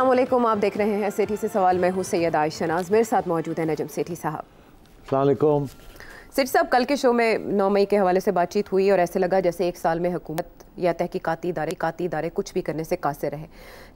वालेकुम आप देख रहे हैं सेठी से सवाल मैं हूँ सैयद आयशा नाज मेरे साथ मौजूद है नजम सेठी साहब अलैक्म सेठी साहब कल के शो में नौ मई के हवाले से बातचीत हुई और ऐसे लगा जैसे एक साल में हुकूमत या तहकीकती इदारे काती इदारे कुछ भी करने से कासे रहे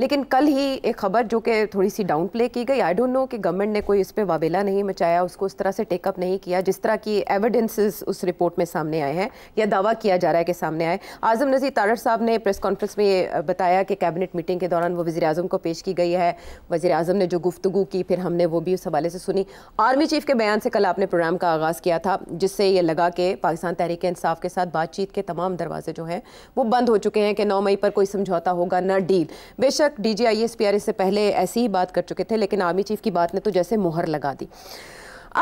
लेकिन कल ही एक खबर जो कि थोड़ी सी डाउन प्ले की गई आई डोंट नो कि गवर्नमेंट ने कोई इस पर वावेला नहीं मचाया उसको उस तरह से टेकअप नहीं किया जिस तरह की एविडेंसेस उस रिपोर्ट में सामने आए हैं या दावा किया जा रहा है कि सामने आए आजम नज़ीर तारड़ साहब ने प्रेस कॉन्फ्रेंस में बताया कि कैबिनेट मीटिंग के दौरान वो वजी अजम को पेश की गई है वजी अजम ने जो गुफ्तु की फिर हमने वो भी उस हवाले से सुनी आर्मी चीफ के बयान से कल आपने प्रोग्राम का आगाज़ किया था जिससे ये लगा कि पाकिस्तान तहरीक इंसाफ के साथ बातचीत के तमाम दरवाजे जो हैं वो बंद हो चुके हैं कि नौ मई पर कोई समझौता होगा न डील बेशक D G I S P R से पहले ऐसी ही बात कर चुके थे लेकिन आर्मी चीफ की बात ने तो जैसे मुहर लगा दी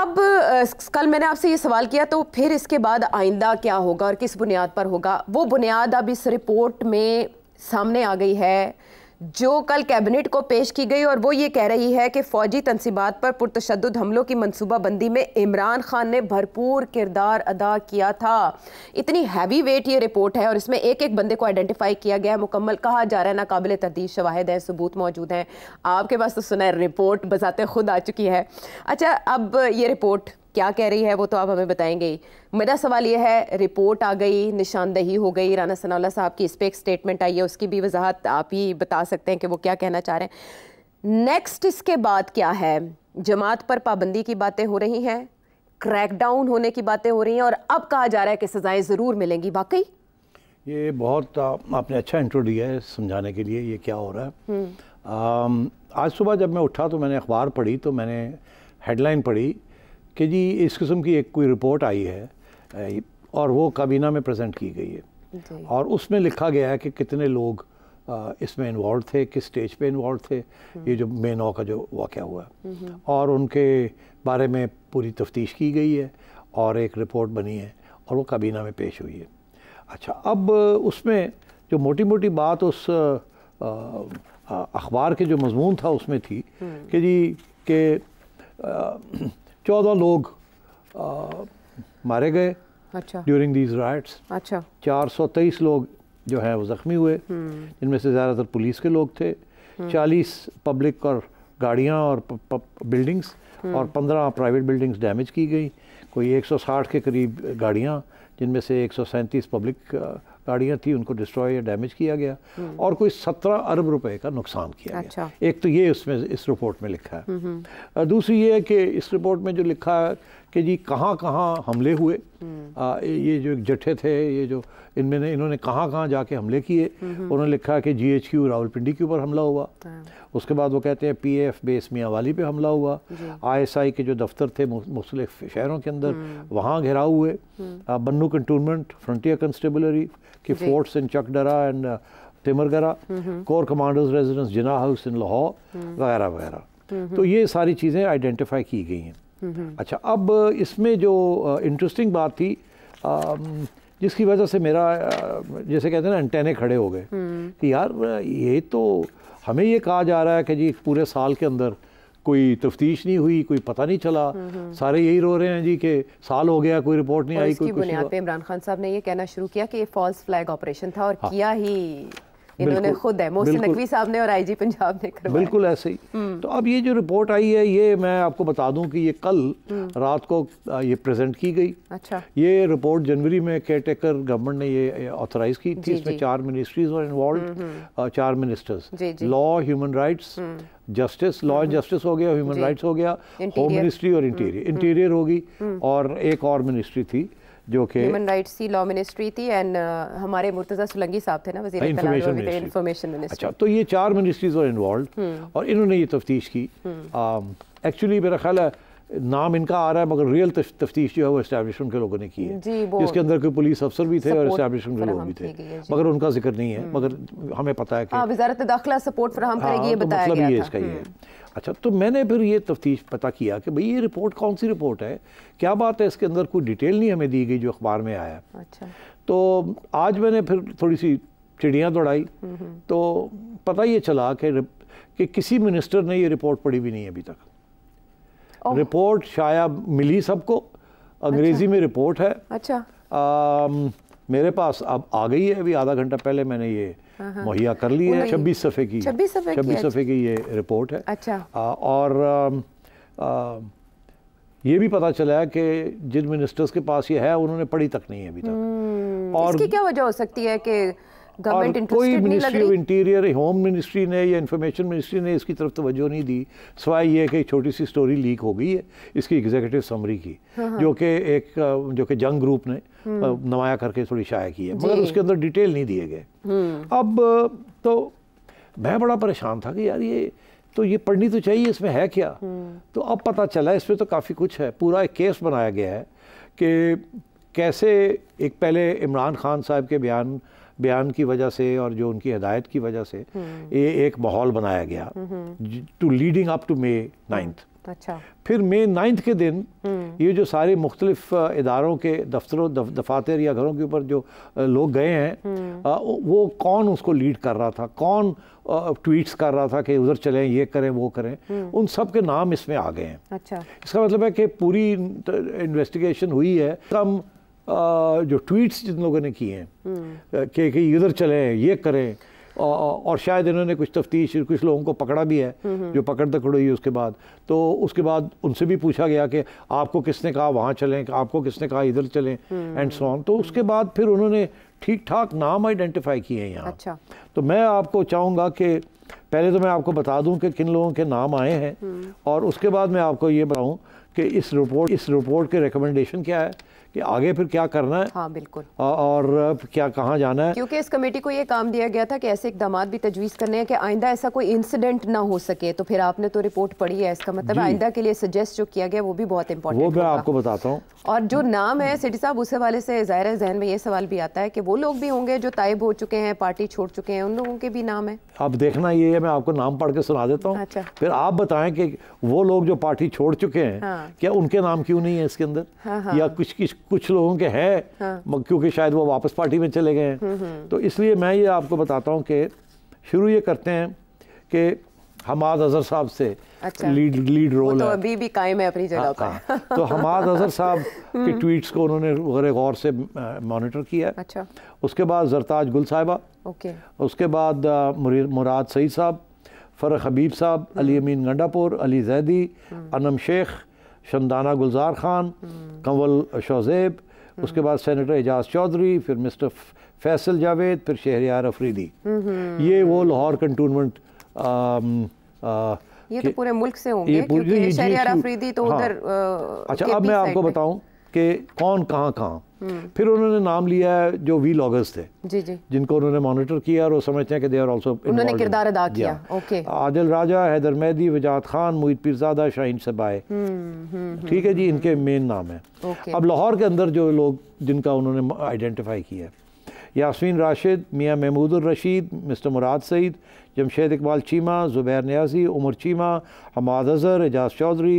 अब कल मैंने आपसे ये सवाल किया तो फिर इसके बाद आइंदा क्या होगा और किस बुनियाद पर होगा वो बुनियाद अब इस रिपोर्ट में सामने आ गई है जो कल कैबिनेट को पेश की गई और वो ये कह रही है कि फ़ौजी तनसीबात पर पुरतशद हमलों की मनसूबाबंदी में इमरान खान ने भरपूर किरदार अदा किया था इतनी हैवी वेट ये रिपोर्ट है और इसमें एक एक बंदे को आइडेंटिफाई किया गया है मुकम्मल कहा जा रहा है काबिल तरदीद शवाहद हैं सबूत मौजूद हैं आपके पास तो सुना है रिपोर्ट बजाते खुद आ चुकी है अच्छा अब ये रिपोर्ट क्या कह रही है वो तो आप हमें बताएंगे ही मेरा सवाल यह है रिपोर्ट आ गई निशानदही हो गई राना सनाउल्ला साहब की इस पर एक स्टेटमेंट आई है उसकी भी वजाहत आप ही बता सकते हैं कि वो क्या कहना चाह रहे हैं नेक्स्ट इसके बाद क्या है जमात पर पाबंदी की बातें हो रही हैं क्रैकडाउन होने की बातें हो रही हैं और अब कहा जा रहा है कि सज़ाएं ज़रूर मिलेंगी वाकई ये बहुत आपने अच्छा इंट्रो दिया है समझाने के लिए ये क्या हो रहा है हम्म। आज सुबह जब मैं उठा तो मैंने अखबार पढ़ी तो मैंने हेडलाइन पढ़ी कि जी इस किस्म की एक कोई रिपोर्ट आई है और वो काबीना में प्रेजेंट की गई है और उसमें लिखा गया है कि कितने लोग इसमें इन्वॉल्व थे किस स्टेज पे इन्वॉल्व थे हम्म। ये जो मे नौ का जो वाक़ हुआ हम्म। और उनके बारे में पूरी तफ्तीश की गई है और एक रिपोर्ट बनी है और वो काबीना में पेश हुई है अच्छा अब उसमें जो मोटी मोटी बात उस अखबार के जो मजमून था उसमें थी हम्म। कि जी के चौदह लोग आ, मारे गए अच्छा ड्यूरिंग दीज राइट्स अच्छा तेईस लोग जो हैं वो ज़ख्मी हुए जिनमें हम्म। से ज़्यादातर पुलिस के लोग थे हम्म। चालीस पब्लिक और गाड़ियाँ और बिल्डिंग्स हम्म। और पंद्रह प्राइवेट बिल्डिंग्स डैमेज की गई कोई एक सौ साठ के करीब गाड़ियाँ जिनमें से एक सौ सैंतीस पब्लिक गाड़ियाँ थी उनको डिस्ट्रॉय या डैमेज किया गया हम्म। और कोई सत्रह अरब रुपए का नुकसान किया अच्छा। गया एक तो ये उसमें इस रिपोर्ट में लिखा है हम्म, हम्म। दूसरी ये है कि इस रिपोर्ट में जो लिखा है कि जी कहाँ कहाँ हमले हुए आ, ये जो एक जटे थे ये जो इनमें इन्होंने कहाँ कहाँ जाके हमले किए उन्होंने लिखा कि जी एच क्यू रावलपिंडी के ऊपर हमला हुआ हाँ। उसके बाद वो कहते हैं पी एफ बेस मियाँ वाली पर हमला हुआ आई एस आई के जो दफ्तर थे मुख्तलिफ शहरों के अंदर हम्म। वहाँ घिराव हुए हम्म। बन्नू कंटोनमेंट फ्रंटियर कंस्टेबलरी की forts in Chakdara and Timergara corps commanders residence Jinnah house in Lahore वगैरह वगैरह हम्म, तो ये सारी चीज़ें आइडेंटिफाई की गई हैं अच्छा अब इसमें जो इंटरेस्टिंग बात थी जिसकी वजह से मेरा जैसे कहते हैं ना एंटेने खड़े हो गए कि यार ये तो हमें ये कहा जा रहा है कि जी पूरे साल के अंदर कोई तफ्तीश नहीं हुई कोई पता नहीं चला हम्म, हम्म। सारे यही रो रहे हैं जी कि साल हो गया कोई रिपोर्ट नहीं आई कोई बुनियाद पे इमरान खान साहब ने ये कहना शुरू किया कि ये फॉल्स फ्लैग ऑपरेशन था और हाँ, किया ही इन्होंने खुद है मोहसिन नकवी साहब ने और आईजी पंजाब ने करवाया बिल्कुल ऐसे ही हम्म। तो अब ये जो रिपोर्ट आई है ये मैं आपको बता दूं कि ये कल हम्म। रात को ये प्रेजेंट की गई अच्छा ये रिपोर्ट जनवरी में केयर टेकर गवर्नमेंट ने ये ऑथराइज की थी इसमें चार मिनिस्ट्रीज और इन्वॉल्व चार ministers law human rights justice law and justice हो गया ह्यूमन राइट्स हो गया होम मिनिस्ट्री और इंटीरियर इंटीरियर होगी और एक और मिनिस्ट्री थी जो कि ह्यूमन राइट्स की लॉ मिनिस्ट्री थी एंड uh, हमारे मुर्तजा सुलंगी साहब थे ना वजीर हाँ, इंफॉर्मेशन अच्छा तो ये चार मिनिस्ट्रीज और इन्वॉल्व और इन्होंने ये तफ्तीश की एक्चुअली हम्म। um, मेरा ख्याल है नाम इनका आ रहा है मगर रियल तफ्तीश जो है वो इस्टेब्लिशमेंट के लोगों ने की है जिसके अंदर कोई पुलिस अफसर भी थे और इस्टेब्लिशमेंट के लोग भी थे मगर उनका जिक्र नहीं है हम्म। मगर हमें पता है कि हाँ, वजारत दाखिला सपोर्ट फ्राहम करेगी हाँ, ये तो बताया मतलब ये इसका ये है हम्म। अच्छा तो मैंने फिर ये तफ्तीश पता किया कि भाई ये रिपोर्ट कौन सी रिपोर्ट है क्या बात है इसके अंदर कोई डिटेल नहीं हमें दी गई जो अखबार में आया अच्छा तो आज मैंने फिर थोड़ी सी चिड़ियाँ दौड़ाई हम्म, तो पता ये चला कि कि किसी मिनिस्टर ने ये रिपोर्ट पढ़ी भी नहीं अभी तक रिपोर्ट शायद मिली सबको अंग्रेजी अच्छा। में रिपोर्ट है अच्छा आ, मेरे पास अब आ गई है अभी आधा घंटा पहले मैंने ये हाँ, हाँ। मुहैया कर ली है छब्बीस सफ़े की छब्बीस सफ़े की ये रिपोर्ट है अच्छा आ, और आ, आ, ये भी पता चला है कि जिन मिनिस्टर्स के पास ये है उन्होंने पढ़ी तक नहीं है अभी तक हम्म, और इसकी क्या वजह हो सकती है कि गवर्नमेंट कोई ministry of interior home ministry ने या इन्फॉर्मेशन मिनिस्ट्री ने इसकी तरफ तोज्जो नहीं दी सवाई ये कि छोटी सी स्टोरी लीक हो गई है इसकी एग्जीक्यूटिव समरी की हाँ, हाँ। जो कि एक जो कि जंग ग्रुप ने हम्म। नमाया करके थोड़ी शाया की है मगर उसके अंदर डिटेल नहीं दिए गए हम्म। अब तो मैं बड़ा परेशान था कि यार ये तो ये पढ़नी तो चाहिए इसमें है क्या हम्म। तो अब पता चला इसमें तो काफ़ी कुछ है पूरा एक केस बनाया गया है कि कैसे एक पहले इमरान खान साहब के बयान बयान की वजह से और जो उनकी हदायत की वजह से हम्म। ये एक माहौल बनाया गया to leading up to May ninth अच्छा फिर मई नाइन्थ के दिन हम्म। ये जो सारे मुख्तलिफ इदारों के दफ्तरों दफ, दफातर या घरों के ऊपर जो लोग गए हैं हम्म। वो कौन उसको लीड कर रहा था कौन ट्वीट्स कर रहा था कि उधर चलें ये करें वो करें उन सब के नाम इसमें आ गए हैं अच्छा इसका मतलब है कि पूरी इन्वेस्टिगेशन हुई है कम जो ट्वीट्स जिन लोगों ने किए हैं हम्म। कि कि इधर चलें ये करें और शायद इन्होंने कुछ तफ्तीश कुछ लोगों को पकड़ा भी है हम्म, हम्म। जो पकड़ दकड़ हुई उसके बाद तो उसके बाद उनसे भी पूछा गया कि आपको किसने कहा वहाँ चलें आपको किसने कहा इधर चलें एंड सो ऑन तो उसके बाद फिर उन्होंने ठीक ठाक नाम आइडेंटिफाई किए हैं यहाँ अच्छा। तो मैं आपको चाहूँगा कि पहले तो मैं आपको बता दूँ कि किन लोगों के नाम आए हैं और उसके बाद मैं आपको ये बताऊँ कि इस रिपोर्ट इस रिपोर्ट के रिकमेंडेशन क्या है कि आगे फिर क्या करना है हाँ बिल्कुल और क्या कहाँ जाना है क्योंकि इस कमेटी को ये काम दिया गया था कि ऐसे इकदाम भी तजवीज़ करने हैं कि आइंदा ऐसा कोई इंसिडेंट ना हो सके तो फिर आपने तो रिपोर्ट पढ़ी है इसका मतलब आइंदा के लिए सजेस्ट जो किया गया वो भी बहुत इंपॉर्टेंट वो मैं आपको बताता हूँ और जो नाम है सिटी साहब उस हवाले से ज़ाहिर है जहन में ये सवाल भी आता है कि वो लोग भी होंगे जो तायब हो चुके हैं पार्टी छोड़ चुके हैं उन लोगों के भी नाम है अब देखना ये है मैं आपको नाम पढ़ के सुना देता हूँ अच्छा। फिर आप बताएं कि वो लोग जो पार्टी छोड़ चुके हैं हाँ। क्या उनके नाम क्यों नहीं है इसके अंदर हाँ हाँ। या कुछ किस कुछ लोगों के है हाँ। क्योंकि शायद वो वापस पार्टी में चले गए हैं हम्म, हम्म। तो इसलिए मैं ये आपको बताता हूँ कि शुरू ये करते हैं कि हमाद अजहर साहब से अच्छा, लीड लीड रोल तो अभी भी कायम है अपनी जगह हाँ, पर हाँ, तो हमाद अजहर साहब के हम्म। ट्वीट्स को उन्होंने बड़े गौर से मॉनिटर किया अच्छा उसके बाद जरताज गुल साहिबा ओके उसके बाद मुराद सईद साहब फ़रख हबीब साहब अली अमीन गंडापुर अली जैदी अनम शेख शमदाना गुलजार खान कंवल शोजेब उसके बाद सेनेटर एजाज चौधरी फिर मिस्टर फैसल जावेद फिर शहरियार अफरीदी ये वो लाहौर कंटोनमेंट ये तो पूरे मुल्क से होंगे क्योंकि अफरीदी तो उधर अच्छा अब मैं आपको बताऊं कि कौन कहाँ कहाँ हम्म। फिर उन्होंने नाम लिया है जो वी लॉगर्स थे जी जी जिनको उन्होंने मॉनिटर किया और वो समझते हैं कि दे आर आल्सो उन्होंने किरदार अदा किया okay Adil Raja Haider Mehdi Wajahat Khan Mohit Pirzada Shaheen Sehbai hmm, hmm, ठीक है जी इनके मेन नाम है अब लाहौर के अंदर जो लोग जिनका उन्होंने आइडेंटिफाई किया यासमीन राशिद मियाँ महमूद रशीद मिस्टर मुराद सईद जमशेद इकबाल चीमा ज़ुबैर न्याजी उमर चीमा हमाद अज़र एजाज चौधरी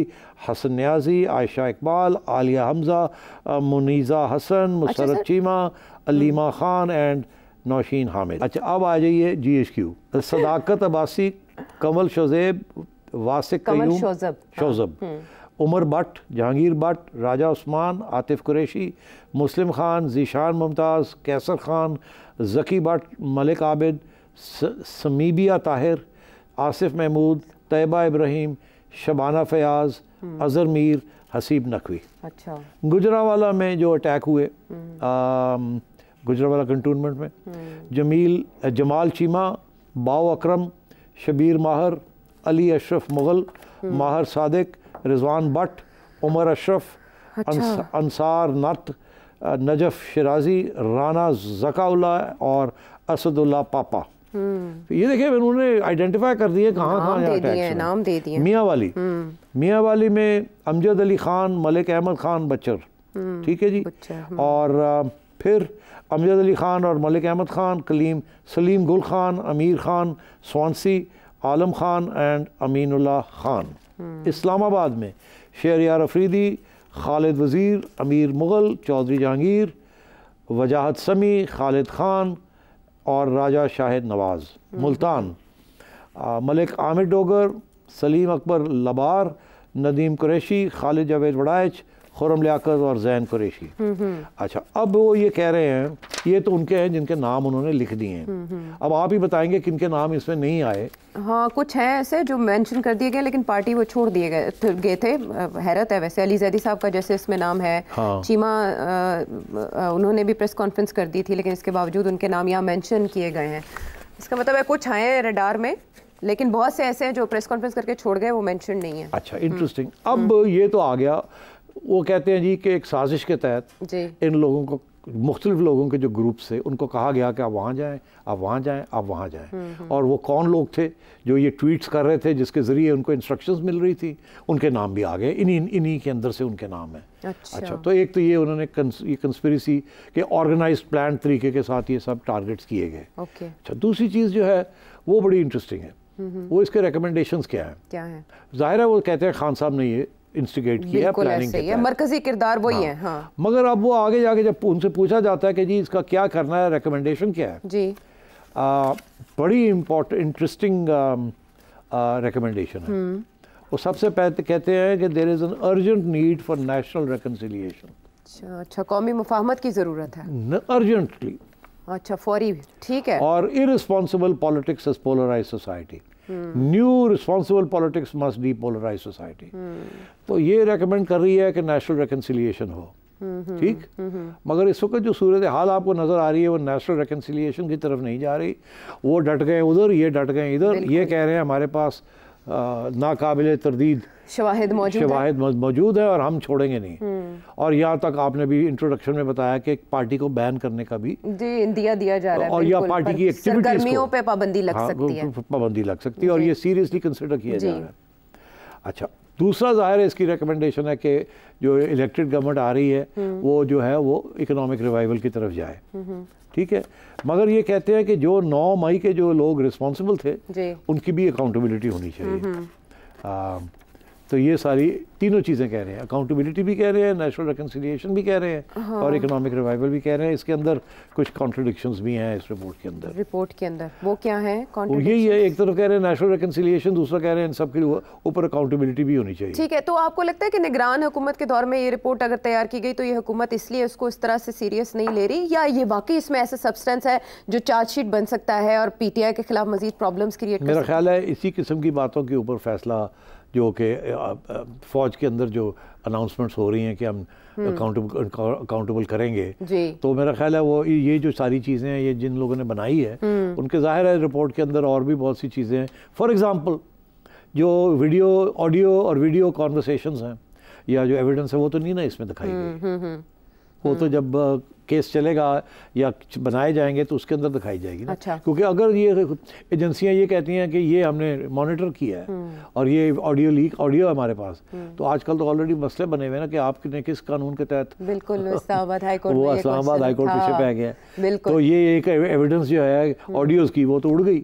हसन न्याजी आयशा इकबाल आलिया हमज़ा मुनीज़ा हसन अच्छा, मुसरत चीमा अलीमा हम्म। ख़ान एंड नौशीन हामिद अच्छा अब आ जाइए G H Q Sadaqat Abbasi Kamal Shozeb Wasiq Shozab हाँ। हम्म। उमर भट्ट जहांगीर भट्ट राजा उस्मान आतिफ कुरैशी मुस्लिम ख़ान जीशान मुमताज़ कैसर ख़ान जकी भट्ट मलिक आबिद समीबिया ताहिर आसिफ महमूद तयबा इब्राहिम शबाना फयाज हम्म। अजहर मीर हसीब नकवी अच्छा गुजरावाला में जो अटैक हुए हम्म। गुजरावाला कंटोनमेंट में हम्म। जमील जमाल चीमा बाओ अक्रम शबीर माहर अली अशरफ मुग़ल माहर सादिक रिजवान भट्ट उमर अशरफ अच्छा। अंसार नत नजफ शराजी राना जकाउल्ला और असदुल्ला पापा हम्म। तो ये देखिए उन्होंने आइडेंटिफाई कर दिए कहाँ कहाँ नाम दे दिए मियाँ वाली हम्म। मियाँ वाली में अमजद अली खान मलिक अहमद खान बच्चर हम्म, ठीक है जी और फिर अमजद अली खान और मलिक अहमद खान कलीम सलीम गुल खान अमीर खान सोनसी आलम खान एंड अमीन खान इस्लामाबाद में यार अफरीदी खालिद वज़ीर अमीर मुग़ल चौधरी जहांगीर वजाहत समी खालिद खान और राजा शाहिद नवाज़ हम्म। मुल्तान मलिक आमिर डोगर सलीम अकबर लबार नदीम कुरैशी खालिद जावेद वड़ाइच खुरम लियाकत और जैन कुरेशी अच्छा अब वो ये कह रहे हैं ये तो उनके हैं जिनके नाम उन्होंने लिख दिए हैं अब आप ही बताएंगे किन के नाम इसमें नहीं आए हाँ कुछ हैं ऐसे जो मेंशन कर दिए गए लेकिन पार्टी वो छोड़ दिए गए गए थे हैरत है वैसे अली जैदी साहब का जैसे इसमें नाम है हाँ। चीमा आ, आ, उन्होंने भी प्रेस कॉन्फ्रेंस कर दी थी लेकिन इसके बावजूद उनके नाम यहाँ मैंशन किए गए हैं इसका मतलब है कुछ आए रडार में लेकिन बहुत से ऐसे हैं जो प्रेस कॉन्फ्रेंस करके छोड़ गए वो मैंशन नहीं है अच्छा इंटरेस्टिंग हम्म। अब ये तो आ गया वो कहते हैं जी कि एक साजिश के तहत इन लोगों को मुख्तलिफ लोगों के जो ग्रुप से उनको कहा गया कि आप वहाँ जाएँ आप वहाँ जाएँ आप वहाँ जाएँ हम्म, हम्म। और वो कौन लोग थे जो ये ट्वीट्स कर रहे थे जिसके ज़रिए उनको इंस्ट्रक्शंस मिल रही थी उनके नाम भी आ गए इन्हीं इन्हीं के अंदर से उनके नाम हैं अच्छा, अच्छा तो एक तो ये उन्होंने कंस, ये कंस्परेसी के ऑर्गेनाइज प्लान तरीके के साथ ये सब टारगेट्स किए गए अच्छा दूसरी चीज़ जो है वो बड़ी इंटरेस्टिंग है हम्म, वो इसके रिकमेंडेशन क्या हैं क्या ज़ाहिर है वो कहते हैं खान साहब ने ये इंस्टिगेट किया प्लानिंग के है मरकजी किरदार वही हाँ। है हाँ। मगर अब वो आगे जाके जब उनसे पूछा जाता है कि जी इसका क्या करना है रिकमेंडेशन क्या है जी आ, बड़ी इम्पोर्टेंट इंटरेस्टिंग रिकमेंडेशन है हम्म। वो सबसे पहले कहते हैं कि there is an urgent need for national reconciliation अच्छा कौमी मुफाहमत की ज़रूरत है अर्जेंटली अच्छा फौरी ठीक है और irresponsible politics polarize society new responsible politics must depolarize society तो ये रेकमेंड कर रही है कि नेशनल रिकन्सिलियेशन हो ठीक मगर इस वक्त जो सूरत हाल आपको नज़र आ रही है वो नेशनल रिकन्सिलियेशन की तरफ नहीं जा रही वो डट गए उधर ये डट गए इधर ये कह रहे हैं हमारे पास नाकबिल तरदीद शवाहिद मौजूद शवाहिद मौजूद है और हम छोड़ेंगे नहीं हम्म। और यहाँ तक आपने भी इंट्रोडक्शन में बताया कि पार्टी को बैन करने का भी दिया दिया जा रहा है और यह पार्टी की एक्टिविटीज पर पाबंदी लग हाँ, सकती है पाबंदी लग सकती है और ये सीरियसली कंसिडर किया जा रहा है अच्छा दूसरा ज़ाहिर है इसकी रिकमेंडेशन है कि जो इलेक्टेड गवर्नमेंट आ रही है हम्म। वो जो है वो इकोनॉमिक रिवाइवल की तरफ जाए हम्म। ठीक है मगर ये कहते हैं कि जो 9 मई के जो लोग रिस्पॉन्सिबल थे उनकी भी अकाउंटेबिलिटी होनी चाहिए तो ये सारी तीनों चीज़ें कह रहे हैं अकाउंटेबिलिटी भी कह रहे हैं नेशनल रिकनसिलियेशन भी कह रहे हैं हाँ। और इकोनॉमिक रिवाइवल भी कह रहे हैं इसके अंदर कुछ कॉन्ट्रोडिक्शन भी हैं इस रिपोर्ट के अंदर रिपोर्ट के अंदर वो क्या है यही है एक तरफ कह रहे हैं नेशनल रिकनसिलियेशन दूसरा कह रहे हैं इन सब के ऊपर अकाउंटेबिलिटी भी होनी चाहिए ठीक है तो आपको लगता है कि निगरान हुकूमत के दौर में ये रिपोर्ट अगर तैयार की गई तो ये हुकूमत इसलिए उसको इस तरह से सीरियस नहीं ले रही या ये वाकई इसमें ऐसा सब्सटेंस है जो चार्जशीट बन सकता है और पी के खिलाफ मजीद प्रॉब्लम क्रिएट मेरा ख्याल है इसी किस्म की बातों के ऊपर फैसला जो कि फ़ौज के अंदर जो अनाउंसमेंट्स हो रही हैं कि हम अकाउंटेबल हम्म। अकाउंटेबल करेंगे तो मेरा ख्याल है वो ये जो सारी चीज़ें हैं ये जिन लोगों ने बनाई है हम्म। उनके ज़ाहिर है रिपोर्ट के अंदर और भी बहुत सी चीज़ें हैं फॉर एग्ज़ाम्पल जो वीडियो ऑडियो और वीडियो कॉन्वर्सेशन हैं या जो एविडेंस है वो तो नहीं ना इसमें दिखाई हम्म, गई वो तो हम्म। जब केस चलेगा या बनाए जाएंगे तो उसके अंदर दिखाई जाएगी ना अच्छा। क्योंकि अगर ये एजेंसियां ये कहती हैं कि ये हमने मॉनिटर किया है हम्म। और ये ऑडियो लीक ऑडियो हमारे पास हम्म। तो आजकल तो ऑलरेडी मसले बने हुए ना कि आपने किस कानून के तहत बिल्कुल वो इस्लामाबाद हाईकोर्ट पीछे पै गए तो ये एक एविडेंस जो है ऑडियोज की वो तो उड़ गई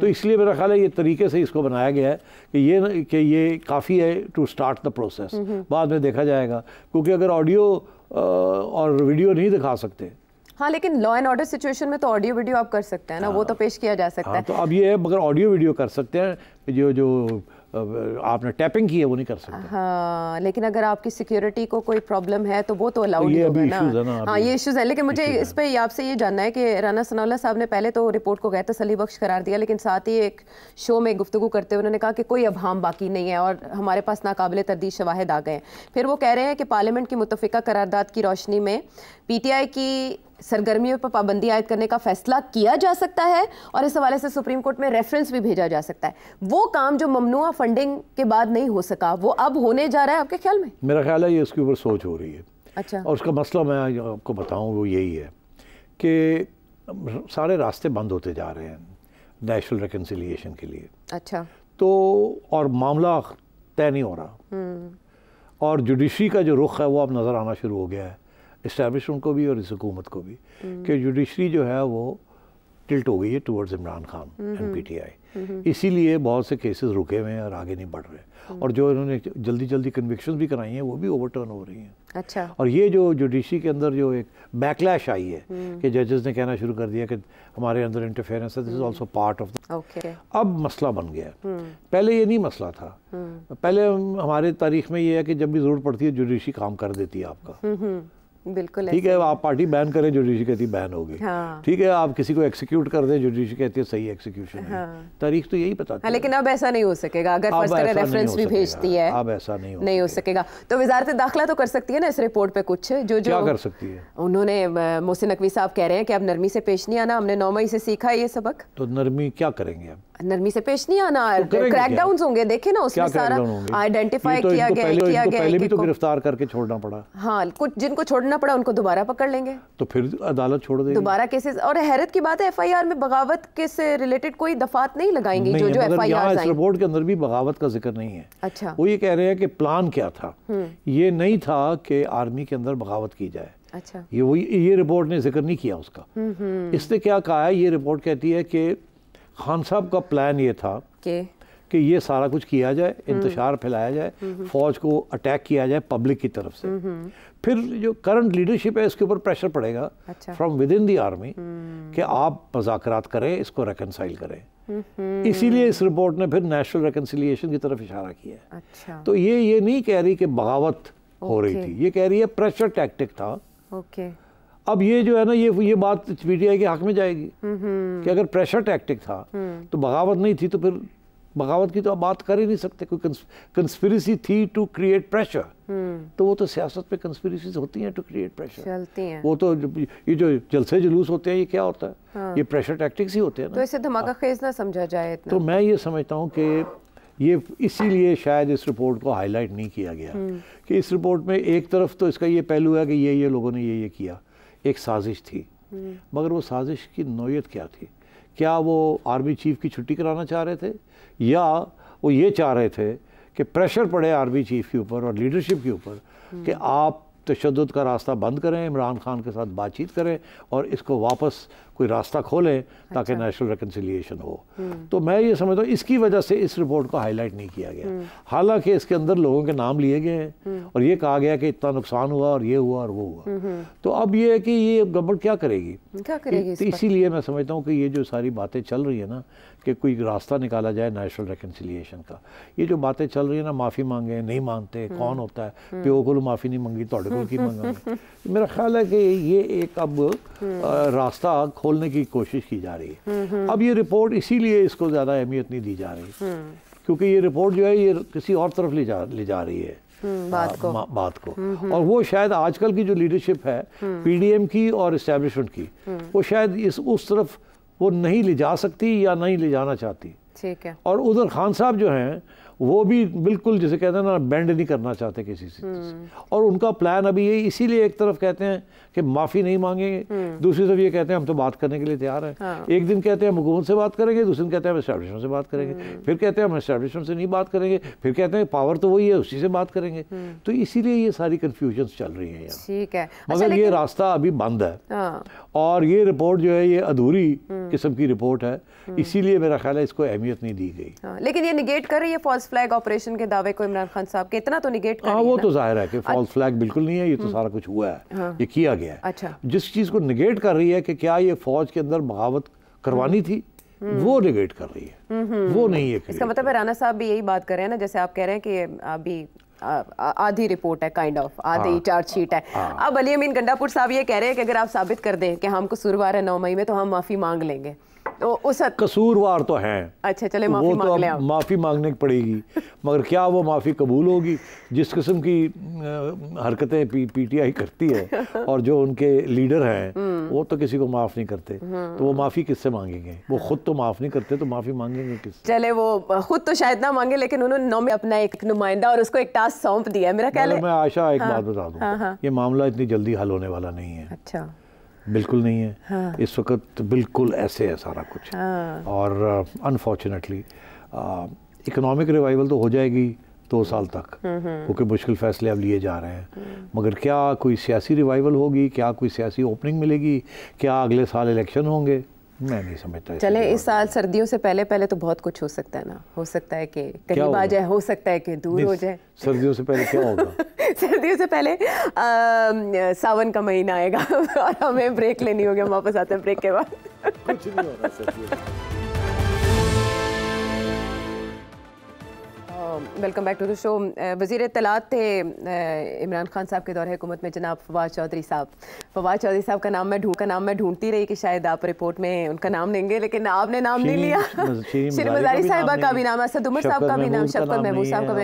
तो इसलिए मेरा ख्याल है ये तरीके से इसको बनाया गया है कि ये कि ये काफ़ी है टू स्टार्ट द प्रोसेस बाद में देखा जाएगा क्योंकि अगर ऑडियो और वीडियो नहीं दिखा सकते हाँ लेकिन लॉ एंड ऑर्डर सिचुएशन में तो ऑडियो वीडियो आप कर सकते हैं ना हाँ, वो तो हाँ। पेश किया जा सकता हाँ, है तो अब ये है मगर ऑडियो वीडियो कर सकते हैं जो जो आपने टैपिंग की है वो नहीं कर सकते हाँ लेकिन अगर आपकी सिक्योरिटी को कोई प्रॉब्लम है तो वो तो अलाउड ये अभी ना, है ना हाँ ये इश्यूज है लेकिन मुझे इस पर आपसे ये जानना है कि राना सनाउल्ला साहब ने पहले तो रिपोर्ट को गैर तसली बख्श करार दिया लेकिन साथ ही एक शो में गुफ्तु करते हुए उन्होंने कहा कि कोई अभाम बाकी नहीं है और हमारे पास नाकबिल तरदी शवाहद आ गए हैं फिर वो कह रहे हैं कि पार्लियामेंट की मुतफ़ा करारदाद की रोशनी में पी टी आई की सरगर्मियों पर पाबंदी आयद करने का फैसला किया जा सकता है और इस हवाले से सुप्रीम कोर्ट में रेफरेंस भी भेजा जा सकता है वो काम जो ममनुआ फंडिंग के बाद नहीं हो सका वो अब होने जा रहा है आपके ख्याल में मेरा ख्याल है ये इसके ऊपर सोच हो रही है अच्छा और उसका मसला मैं आपको बताऊँ वो यही है कि सारे रास्ते बंद होते जा रहे हैं नेशनल रिकनसिलियेशन के लिए अच्छा तो और मामला तय नहीं हो रहा हम्म। और जुडिशरी का जो रुख है वो अब नज़र आना शुरू हो गया है इस्टेब्लिशमेंट को भी और इस हुकूमत को भी हम्म। कि जुडिशरी जो है वो टिल्ट हो गई है towards Imran Khan and P T I इसीलिए बहुत से केसेस रुके हुए हैं और आगे नहीं बढ़ रहे और हम्म। जो इन्होंने जल्दी जल्दी कन्विक्शन भी कराई हैं वो भी ओवरटर्न हो रही हैं अच्छा और ये जो जुडिशरी के अंदर जो एक बैकलैश आई है हम्म। कि जजेस ने कहना शुरू कर दिया कि हमारे अंदर इंटरफेरेंस है this is also part of अब मसला बन गया पहले ये नहीं मसला था पहले हमारे तारीख में ये है कि जब भी ज़रूरत पड़ती है जुडिशरी काम कर देती है आपका बिल्कुल ठीक है आप पार्टी बैन करें जुडिशी कहती है बैन होगी गई हाँ। ठीक है आप किसी को एक्सिक्यूट कर दें जुडिशी कहती है सही एक्सिक्यूशन हाँ। तारीख तो यही बताती हाँ, है लेकिन अब ऐसा नहीं हो सकेगा अगर रेफरेंस भी भेजती है अब ऐसा नहीं हो नहीं हो सकेगा तो वजारत दाखिला तो कर सकती है ना इस रिपोर्ट पे कुछ जो जो कर सकती है उन्होंने मोहसिन नकवी साहब कह रहे हैं कि अब नरमी से पेश नहीं आना हमने नौ मई से सीखा ये सबक तो नरमी क्या करेंगे अब नरमी से पेश नहीं आना तो क्रैकडाउन तो होंगे देखे ना उसमें सारा आइडेंटिफाई तो किया गया किया गया पहले भी तो गिरफ्तार करके छोड़ना पड़ा हाँ कुछ जिनको छोड़ना पड़ा उनको दोबारा पकड़ लेंगे तो फिर अदालत छोड़ दे दोबारा केसेस और हैरत की बात है एफआईआर में बगावत के से रिलेटेड कोई दफात नहीं लगाएंगे जो जो एफआईआर रिपोर्ट के अंदर भी बगावत का जिक्र नहीं है अच्छा वो ये कह रहे हैं कि प्लान क्या था हम्म। ये नहीं था कि आर्मी के अंदर बगावत की जाए अच्छा ये वो ये रिपोर्ट ने जिक्र नहीं किया उसका हम्म, हम्म। इसने क्या कहा है ये रिपोर्ट कहती है कि खान साहब का प्लान ये था के? कि ये सारा कुछ किया जाए हम्म। इंतजार फैलाया जाए हम्म हम्म। फौज को अटैक किया जाए पब्लिक की तरफ से फिर जो करंट लीडरशिप है इसके ऊपर प्रेशर पड़ेगा from within the army कि आप मजाक करें इसको रेकनसाइल करें इसीलिए इस रिपोर्ट ने फिर नेशनल रेकनसिलियेशन की तरफ इशारा किया अच्छा। तो ये ये नहीं कह रही कि बगावत हो रही थी ये कह रही है प्रेशर टैक्टिक था ओके अब ये जो है ना ये ये बात पीटीआई के हक में जाएगी हम्म, हम्म। कि अगर प्रेशर टैक्टिक था हम्म। तो बगावत नहीं थी तो फिर बगावत की तो आप बात कर ही नहीं सकते कोई कंस्पिरसी थी टू क्रिएट प्रेशर तो वो तो सियासत पे कंस्पिरसी होती हैं टू क्रिएट प्रेशर चलती हैं वो तो ये जो जलसे जुलूस होते हैं ये क्या होता है हाँ। ये प्रेशर टैक्टिक्स ही होते हैं ना तो इसे धमाका हाँ। खेज ना समझा जाए इतना। तो मैं ये समझता हूँ कि ये इसीलिए शायद इस रिपोर्ट को हाईलाइट नहीं किया गया कि इस रिपोर्ट में एक तरफ तो इसका ये पहलू है कि ये ये लोगों ने ये ये किया एक साजिश थी हम्म। मगर वो साजिश की नोयत क्या थी क्या वो आर्मी चीफ की छुट्टी कराना चाह रहे थे या वो ये चाह रहे थे कि प्रेशर पड़े आर्मी चीफ के ऊपर और लीडरशिप के ऊपर हम्म। कि आप तशद का रास्ता बंद करें इमरान खान के साथ बातचीत करें और इसको वापस कोई रास्ता खोलें ताकि नेशनल अच्छा। रिकनसिलियेशन हो हम्म। तो मैं ये समझता हूँ इसकी वजह से इस रिपोर्ट को हाईलाइट नहीं किया गया हम्म। हालांकि इसके अंदर लोगों के नाम लिए गए हैं हम्म। और ये कहा गया कि इतना नुकसान हुआ और ये हुआ और वो हुआ तो अब ये है कि ये गवर्नमेंट क्या करेगी क्या करेगी तो इसीलिए मैं समझता हूँ कि ये जो सारी बातें चल रही है ना कि कोई रास्ता निकाला जाए नेशनल रिकनसिलियेशन का ये जो बातें चल रही है ना माफ़ी मांगे नहीं मानते कौन होता है प्यो को तो माफ़ी नहीं मांगी थोड़े को की मेरा ख्याल है कि ये एक अब रास्ता खो खोलने की कोशिश की जा रही है हम्म, हम्म। अब ये रिपोर्ट इसीलिए इसको ज़्यादा अहमियत नहीं दी जा रही हम्म। क्योंकि ये रिपोर्ट जो है ये किसी और तरफ ले जा ले जा रही है बात को आ, बात को और वो शायद आजकल की जो लीडरशिप है पीडीएम की और इस्टेब्लिशमेंट की वो शायद इस उस तरफ वो नहीं ले जा सकती या नहीं ले जाना चाहती ठीक है और उधर खान साहब जो हैं वो भी बिल्कुल जैसे कहते हैं ना बैंड नहीं करना चाहते किसी से हम्म। और उनका प्लान अभी ये इसीलिए एक तरफ कहते हैं कि माफ़ी नहीं मांगेंगे हम्म। दूसरी तरफ ये कहते हैं हम तो बात करने के लिए तैयार हैं हाँ। एक दिन कहते हैं हम हुकूमत से बात करेंगे दूसरे दिन कहते हैं हम इस्टेब्लिशमेंट से बात करेंगे हम्म। फिर कहते हैं हम इस्टेब्लिशमेंट से नहीं बात करेंगे फिर कहते हैं पावर तो वही है उसी से बात करेंगे तो इसीलिए ये सारी कन्फ्यूजन चल रही है ठीक है अच्छा, मगर ये रास्ता अभी बंद है हाँ। और ये रिपोर्ट जो है ये अधूरी किस्म की रिपोर्ट है इसीलिए मेरा ख्याल है इसको अहमियत नहीं दी गई हाँ, लेकिन ये निगेट कर रही है फॉल्स फ्लैग ऑपरेशन के दावे को इमरान खान साहब के इतना तो निगेट कर हाँ वो तो जाहिर है कि फॉल्स फ्लैग बिल्कुल नहीं है ये तो हम्म। सारा कुछ हुआ है हाँ। ये किया गया है अच्छा जिस चीज़ को निगेट कर रही है कि क्या ये फौज के अंदर बगावत करवानी थी हम्म। वो निगेट कर रही है हम्म, वो नहीं है इसका मतलब राना साहब भी यही बात कर रहे हैं ना जैसे आप कह रहे हैं कि अभी आधी रिपोर्ट है काइंड ऑफ आधी चार्जशीट हाँ। है हाँ। अब अली अमीन गंडापुर साहब ये कह रहे हैं कि अगर आप साबित कर दें कि हमको कसूरवार है नौ मई में तो हम माफ़ी मांग लेंगे तो उस कसूरवार तो हैं अच्छा चले तो माफी वो मांग तो मांग अब माफ़ी मांगने पड़ेगी मगर क्या वो माफ़ी कबूल होगी जिस किस्म की हरकतें पी पीटीआई करती है और जो उनके लीडर हैं हम्म। वो तो किसी को माफ़ नहीं करते हम्म। तो वो माफ़ी किससे मांगेंगे वो खुद तो माफ़ नहीं करते तो माफ़ी मांगेंगे किस चले वो खुद तो शायद ना मांगे लेकिन उन्होंने नौ में अपना एक नुमाइंदा और उसको एक टास्क सौंप दिया मेरा ख्याल मैं आशा एक हाँ, बात बता दूँ हाँ, हाँ। ये मामला इतनी जल्दी हल होने वाला नहीं है अच्छा बिल्कुल नहीं है हाँ। इस वक्त बिल्कुल ऐसे है सारा कुछ हाँ। और अनफॉर्चुनेटली इकोनॉमिक रिवाइवल तो हो जाएगी दो साल तक हम्म, हम्म। क्योंकि मुश्किल फैसले अब लिए जा रहे हैं हम्म। मगर क्या कोई सियासी रिवाइवल होगी क्या कोई सियासी ओपनिंग मिलेगी क्या अगले साल इलेक्शन होंगे मैं नहीं समझता चले इस साल सर्दियों से पहले पहले तो बहुत कुछ हो सकता है ना हो सकता है कि करीब आ जाए हो सकता है कि दूर हो जाए सर्दियों से पहले क्या होगा सर्दियों से पहले आ, सावन का महीना आएगा और हमें ब्रेक लेनी होगी हम वापस आते हैं ब्रेक के बाद कुछ नहीं हो रहा welcome back to the show Wazir Talat थे इमरान खान साहब के दौर हुकूमत में जनाब फवाद चौधरी साहब फवाद चौधरी साहब का नाम मैं ढूंढ का नाम मैं ढूंढती रही कि शायद आप रिपोर्ट में उनका नाम लेंगे लेकिन आपने नाम नहीं लिया श्री मजारी साहिबा का भी नाम असद उमर साहब का भी नाम शफकत महमूद साहब का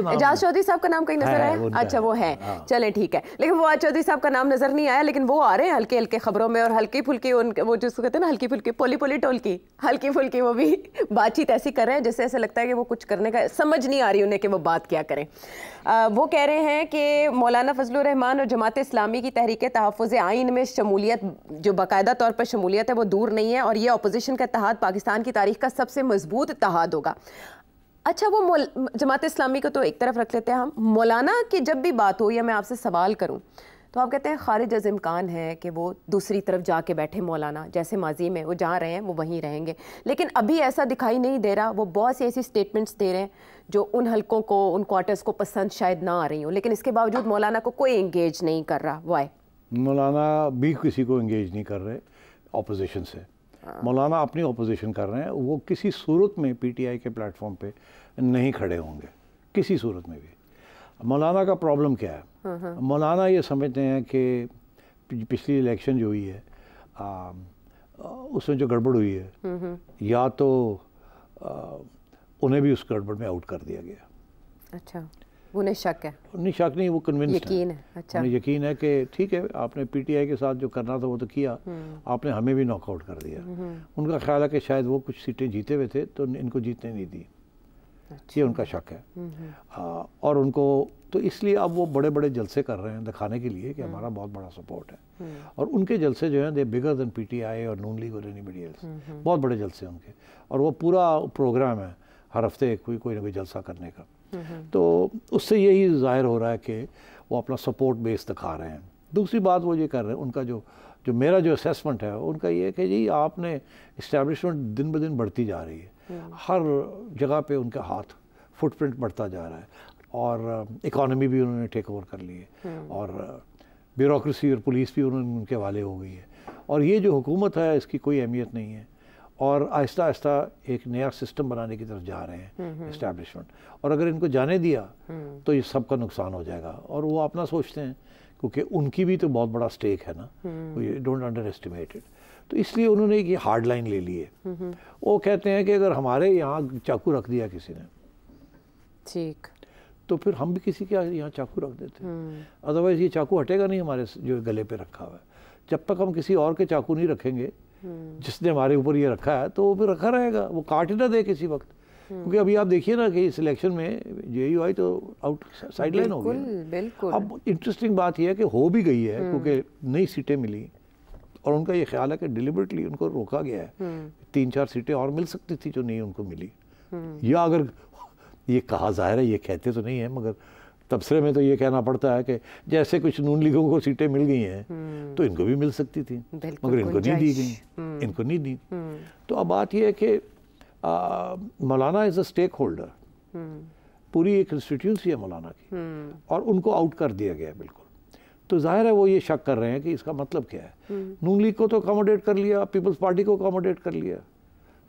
भी एजाज चौधरी साहब का नाम कहीं नजर आया अच्छा वो है हाँ। चले ठीक है लेकिन फवाद चौधरी साहब का नाम नजर नहीं आया लेकिन वो आ रहे हैं हल्के हल्के खबरों में और हल्की फुल्की वो जिसको कहते हैं ना हल्की फुल्की पोली पोली टोल की हल्की फुल्की वो भी बातचीत ऐसी कर रहे हैं जैसे ऐसा लगता है कि वो कुछ करने का समझ नहीं नहीं आ रही उन्हें कि वो बात क्या करें आ, वो कह रहे हैं कि मौलाना रहमान और जमात इस्लामी की तहरीक तहफ़ आइन में शमूलियत जो बाकायदा तौर पर शमूलियत है वो दूर नहीं है और ये अपोजिशन का तहद पाकिस्तान की तारीख का सबसे मजबूत तहद होगा अच्छा वो जमात इस्लामी को तो एक तरफ रख लेते हैं हम मौलाना की जब भी बात हो या मैं आपसे सवाल करूँ तो आप कहते हैं खारिज अज इम्कान है कि वो दूसरी तरफ जा के बैठे मौलाना जैसे माजी में वो जा रहे हैं वो वहीं रहेंगे लेकिन अभी ऐसा दिखाई नहीं दे रहा वो बहुत सी ऐसी स्टेटमेंट्स दे रहे हैं जो उन हलकों को उन क्वार्टर्स को पसंद शायद ना आ रही हूँ लेकिन इसके बावजूद मौलाना को कोई इंगेज नहीं कर रहा वाई मौलाना भी किसी को इंगेज नहीं कर रहे अपोजिशन से हाँ। मौलाना अपनी अपोजिशन कर रहे हैं वो किसी सूरत में पीटीआई के प्लेटफॉर्म पे नहीं खड़े होंगे किसी सूरत में भी मौलाना का प्रॉब्लम क्या है हाँ, हाँ। मौलाना ये समझते हैं कि पिछली इलेक्शन जो हुई है आ, उसमें जो गड़बड़ हुई है हम्म, हम्म। या तो आ, उन्हें भी उस गड़बड़ में आउट कर दिया गया अच्छा उन्हें शक है उन्हें शक नहीं वो कन्विंस यकीन है, है अच्छा उन्हें यकीन है कि ठीक है आपने पीटीआई के साथ जो करना था वो तो किया हम्म। आपने हमें भी नॉकआउट कर दिया हम्म। उनका ख्याल है कि शायद वो कुछ सीटें जीते हुए थे तो इनको जीतने नहीं दी अच्छा। ये उनका शक है हम्म, आ, और उनको तो इसलिए अब वो बड़े बड़े जलसे कर रहे हैं दिखाने के लिए कि हमारा बहुत बड़ा सपोर्ट है और उनके जलसे जो हैं दे बिगर देन पीटीआई और नून लीग और एनी बहुत बड़े जलसे उनके और वो पूरा प्रोग्राम है हर हफ्ते कोई कोई ना कोई जलसा करने का हम्म, हम्म। तो उससे यही जाहिर हो रहा है कि वो अपना सपोर्ट बेस दिखा रहे हैं दूसरी बात वो ये कर रहे हैं उनका जो जो मेरा जो असेसमेंट है उनका ये है कि जी आपने इस्टेब्लिशमेंट दिन ब दिन बढ़ती जा रही है हम्म। हर जगह पे उनका हाथ फुटप्रिंट बढ़ता जा रहा है और इकॉनमी भी उन्होंने टेक ओवर कर ली है और ब्यूरोसी और पुलिस भी उन्होंने उनके वाले हो गई है और ये जो हुकूमत है इसकी कोई अहमियत नहीं है और आहिस्ता आहिस्ता एक नया सिस्टम बनाने की तरफ जा रहे हैं इस्टेब्लिशमेंट हम्म, हम्म। और अगर इनको जाने दिया हम्म। तो ये सबका नुकसान हो जाएगा और वो अपना सोचते हैं क्योंकि उनकी भी तो बहुत बड़ा स्टेक है ना ये डोंट अंडर एस्टिमेटेड तो इसलिए उन्होंने एक ये हार्ड लाइन ले ली है वो कहते हैं कि अगर हमारे यहाँ चाकू रख दिया किसी ने ठीक तो फिर हम भी किसी के यहाँ चाकू रख देते हैं अदरवाइज़ ये चाकू हटेगा नहीं हमारे जो गले पे रखा हुआ है जब तक हम किसी और के चाकू नहीं रखेंगे हम्म। जिसने हमारे ऊपर ये रखा है तो वो फिर रखा रहेगा वो काट ना दे किसी वक्त हम्म। क्योंकि अभी आप देखिए ना कि इस इलेक्शन में जे यू आई तो आउट साइडलाइन हो गई बिल्कुल अब इंटरेस्टिंग बात यह है कि हो भी गई है हम्म। क्योंकि नई सीटें मिली और उनका ये ख्याल है कि डिलिबरेटली उनको रोका गया है तीन चार सीटें और मिल सकती थी जो नहीं उनको मिली या अगर ये कहा जाहिर है ये कहते तो नहीं है मगर तबसरे में तो ये कहना पड़ता है कि जैसे कुछ नून लीगों को सीटें मिल गई हैं हम्म। तो इनको भी मिल सकती थी मगर हम्म। इनको नहीं दी गई इनको नहीं दी तो अब बात यह है कि मौलाना इज़ अ स्टेक होल्डर पूरी एक कंस्टिट्यूंसी है मौलाना की हम्म। और उनको आउट कर दिया गया बिल्कुल तो जाहिर है वो ये शक कर रहे हैं कि इसका मतलब क्या है नून लीग को तो अकोमोडेट कर लिया पीपल्स पार्टी को अकोमोडेट कर लिया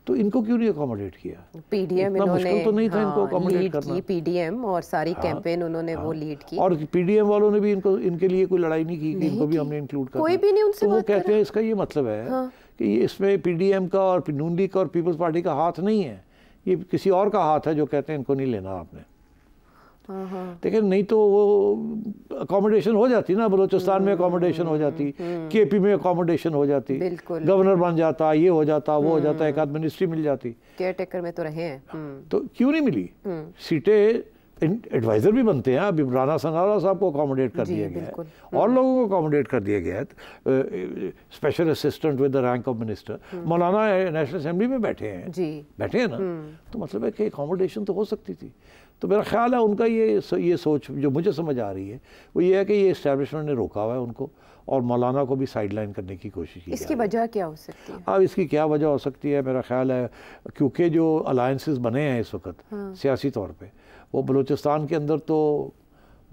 तो इनको क्यों नहीं अकोमोडेट किया पीडीएम मुश्किल तो नहीं था हाँ, इनको अकोमोडेट करना की पीडीएम और सारी हाँ, कैंपेन उन्होंने हाँ, वो लीड की और पीडीएम वालों ने भी इनको इनके लिए कोई लड़ाई नहीं की कि इनको भी हमने इंक्लूड करना कोई भी नहीं उनसे तो वो कहते हैं इसका ये मतलब है हाँ, कि इसमें पीडीएम का और नून लीग का और पीपल्स पार्टी का हाथ नहीं है ये किसी और का हाथ है जो कहते हैं इनको नहीं लेना आपने लेकिन हाँ, हाँ। नहीं तो वो अकोमोडेशन हो जाती ना बलोचिस्तान में अकोमोडेशन हम्म, हो जाती हम्म, हम्म। के पी में अकोमोडेशन हो जाती गवर्नर बन जाता ये हो जाता वो हो जाता एक आध मिनिस्ट्री मिल जाती केयर टेकर में तो रहे हैं तो क्यों नहीं मिली सीटें एडवाइज़र भी बनते हैं अभी राना सनारा साहब को अकोमोडेट कर दिया गया है और लोगों को अकोमोडेट कर दिया गया है special assistant with the rank of minister Maulana national assembly में बैठे हैं बैठे हैं ना तो मतलब है कि अकोमोडेशन तो हो सकती थी तो मेरा ख्याल है उनका ये ये सोच जो मुझे समझ आ रही है वो ये है कि ये इस्टेबलिशमेंट ने रोका हुआ है उनको और मौलाना को भी साइड लाइन करने की कोशिश की इसकी वजह क्या हो सकती है अब इसकी क्या वजह हो सकती है मेरा ख्याल है क्योंकि जो अलायंसेस बने हैं इस वक्त हाँ। सियासी तौर पर वो बलूचिस्तान के अंदर तो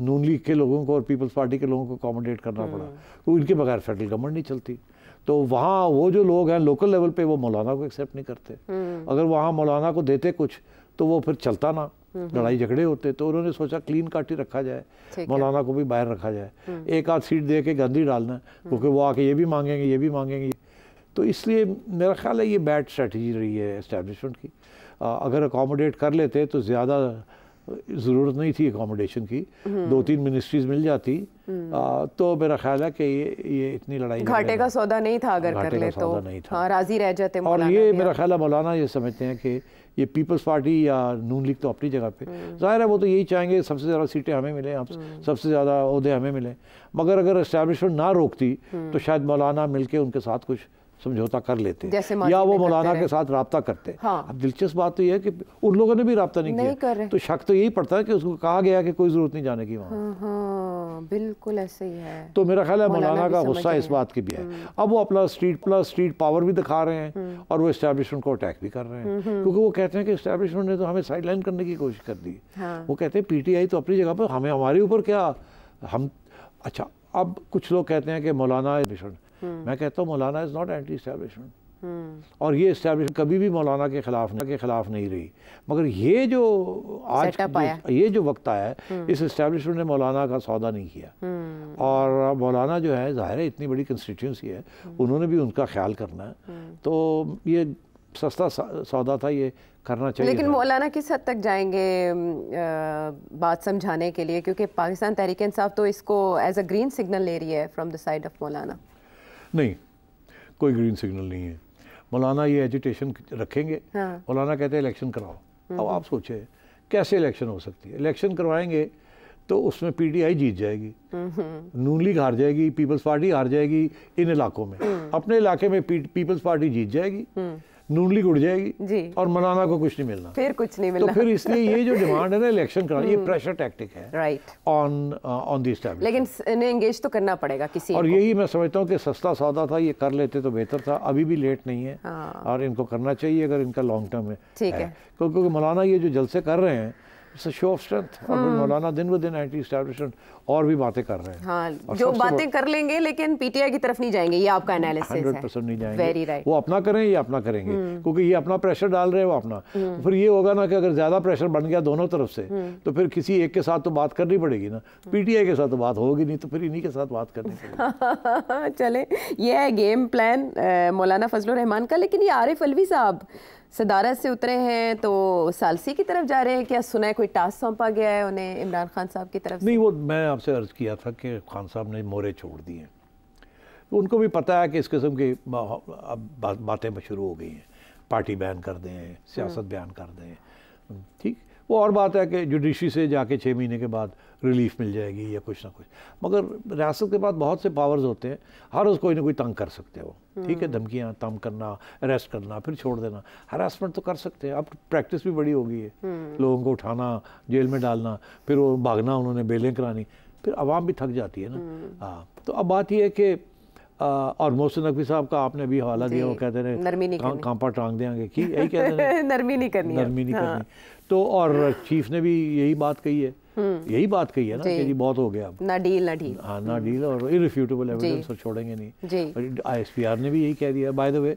नून लीग के लोगों को और पीपल्स पार्टी के लोगों को अकोमोडेट करना पड़ा हाँ। तो इनके बगैर फेडरल गवर्नमेंट नहीं चलती तो वहाँ वो जो लोग हैं लोकल लेवल पे वो मौलाना को एक्सेप्ट नहीं करते हाँ। अगर वहाँ मौलाना को देते कुछ तो वो फिर चलता ना हम्म। लड़ाई झगड़े होते तो उन्होंने सोचा क्लीन काट ही रखा जाए मौलाना को भी बाहर रखा जाए हम्म। एक आध सीट दे के गंदी डालना हम्म। क्योंकि वो आके ये भी मांगेंगे ये भी मांगेंगे तो इसलिए मेरा ख्याल है ये बैड स्ट्रेटजी रही है इस्टेब्लिशमेंट की आ, अगर अकोमोडेट कर लेते तो ज़्यादा ज़रूरत नहीं थी अकोमोडेशन की दो तीन मिनिस्ट्रीज मिल जाती आ, तो मेरा ख्याल है कि ये ये इतनी लड़ाई घाटे का सौदा नहीं था अगर कर ले तो नहीं था हाँ, राज़ी रह जाते और ये मेरा ख्याल है मौलाना ये समझते हैं कि ये पीपल्स पार्टी या नून लीग तो अपनी जगह पे हम्म। जाहिर है वो तो यही चाहेंगे सबसे ज़्यादा सीटें हमें मिलें आप हम्म। सबसे ज़्यादा अहदे हमें मिलें मगर अगर इस्टेबलिशमेंट ना रोकती हम्म। तो शायद मौलाना मिल उनके साथ कुछ समझौता कर लेते या वो मौलाना के साथ रबता करते हैं हाँ। अब दिलचस्प बात तो यह है कि उन लोगों ने भी रबता नहीं, नहीं किया तो शक तो यही पड़ता है कि उसको कहा गया कि कोई ज़रूरत नहीं जाने की वहाँ हाँ, हाँ, बिल्कुल ऐसे ही है तो मेरा ख्याल है मौलाना का गुस्सा इस बात की भी है हम्म। अब वो अपना स्ट्रीट प्लस स्ट्रीट पावर भी दिखा रहे हैं हम्म। और वो इस्टेब्लिशमेंट को अटैक भी कर रहे हैं हम्म, क्योंकि वो कहते हैं कि इस्टेब्लिशमेंट ने तो हमें साइड लाइन करने की कोशिश कर दी हाँ। वो कहते हैं पीटीआई तो अपनी जगह पर हमें हमारे ऊपर क्या हम अच्छा अब कुछ लोग कहते हैं कि मौलाना हम्म। मैं कहता हूँ मौलाना इज़ नॉट एंटी इस्टेबलिशमेंट और ये इस्टेबलिशमेंट कभी भी मौलाना के खिलाफ के खिलाफ नहीं रही मगर ये जो आज ये जो वक्त आया है हम्म। इस इस्टेबलिशमेंट ने मौलाना का सौदा नहीं किया हम्म। और मौलाना जो है ज़ाहिर है इतनी बड़ी कंस्टिट्यूंसी है उन्होंने भी उनका ख्याल करना है तो ये सस्ता सौदा था ये करना चाहिए लेकिन मौलाना किस हद तक जाएंगे आ, बात समझाने के लिए क्योंकि पाकिस्तान तहरीक इंसाफ तो इसको एज अ ग्रीन सिग्नल ले रही है फ्रॉम द साइड ऑफ मौलाना नहीं कोई ग्रीन सिग्नल नहीं है मौलाना ये एजिटेशन रखेंगे हाँ। मौलाना कहते हैं इलेक्शन कराओ अब हम्म। आप सोचें कैसे इलेक्शन हो सकती है इलेक्शन करवाएंगे तो उसमें पीटीआई जीत जाएगी हम्म। नून लीग हार जाएगी पीपल्स पार्टी हार जाएगी इन इलाकों में हम्म। अपने इलाके में पीपल्स पार्टी जीत जाएगी नून लीग उड़ जाएगी जी और मौलाना को कुछ नहीं मिलना फिर कुछ नहीं मिलना तो फिर इसलिए ये जो डिमांड है ना इलेक्शन का ये प्रेशर हम्म। टैक्टिक है राइट ऑन ऑन दी लेकिन इन्हें एंगेज तो करना पड़ेगा किसी और यही मैं समझता हूँ कि सस्ता सौदा था ये कर लेते तो बेहतर था अभी भी लेट नहीं है हाँ। और इनको करना चाहिए अगर इनका लॉन्ग टर्म है ठीक है क्योंकि मौलाना ये जो जलसे कर रहे हैं इट्स शो ऑफ स्ट्रेंथ और hmm. मौलाना दिन ब दिन एंटी और भी बातें कर रहे हैं हाँ, जो बातें कर लेंगे लेकिन पीटीआई की तरफ नहीं जाएंगे ये आपका एनालिसिस है नहीं जाएंगे वेरी राइट वो अपना करें ये अपना करेंगे hmm. क्योंकि ये अपना प्रेशर डाल रहे हैं वो अपना hmm. फिर ये होगा ना कि अगर ज्यादा प्रेशर बन गया दोनों तरफ से तो फिर किसी एक के साथ तो बात करनी पड़ेगी ना पीटीआई के साथ तो बात होगी नहीं तो फिर इन्हीं के साथ बात करनी चले ये है गेम प्लान मौलाना फजल रहमान का लेकिन ये आरिफ अलवी साहब सदारत से उतरे हैं तो सालसी की तरफ जा रहे हैं क्या सुना है कोई टास्क सौंपा गया है उन्हें इमरान खान साहब की तरफ नहीं वो मैं आपसे अर्ज़ किया था कि खान साहब ने मोरे छोड़ दिए हैं तो उनको भी पता है कि इस किस्म की अब बातें शुरू हो गई हैं पार्टी बयान कर दें सियासत हम्म। बयान कर दें ठीक वो और बात है कि जुडिशरी से जाके छः महीने के बाद रिलीफ मिल जाएगी या कुछ ना कुछ मगर रियासत के बाद बहुत से पावर्स होते हैं हर रोज़ कोई ना कोई तंग कर सकते हैं वो ठीक है हम्म। धमकियाँ तंग करना अरेस्ट करना फिर छोड़ देना हरासमेंट तो कर सकते हैं अब प्रैक्टिस भी बड़ी हो गई है हम्म। लोगों को उठाना जेल में डालना फिर वो भागना उन्होंने बेलें करानी फिर आवाम भी थक जाती है ना हम्म। हाँ तो अब बात यह है कि आ, और मोहसिन नकवी साहब का आपने अभी हवाला दिया वो कहते हैं कांपा टांग देंगे कि यही कहते हैं नरमी नहीं करनी नरमी नहीं करनी हाँ। तो और चीफ ने भी यही बात कही है हम्म। यही बात कही है ना कि जी बहुत हो गया अब ना डील ना डील हाँ ना डील और इरिफ्यूटेबल एविडेंस और छोड़ेंगे नहीं आईएसपीआर ने भी यही कह दिया बाय द वे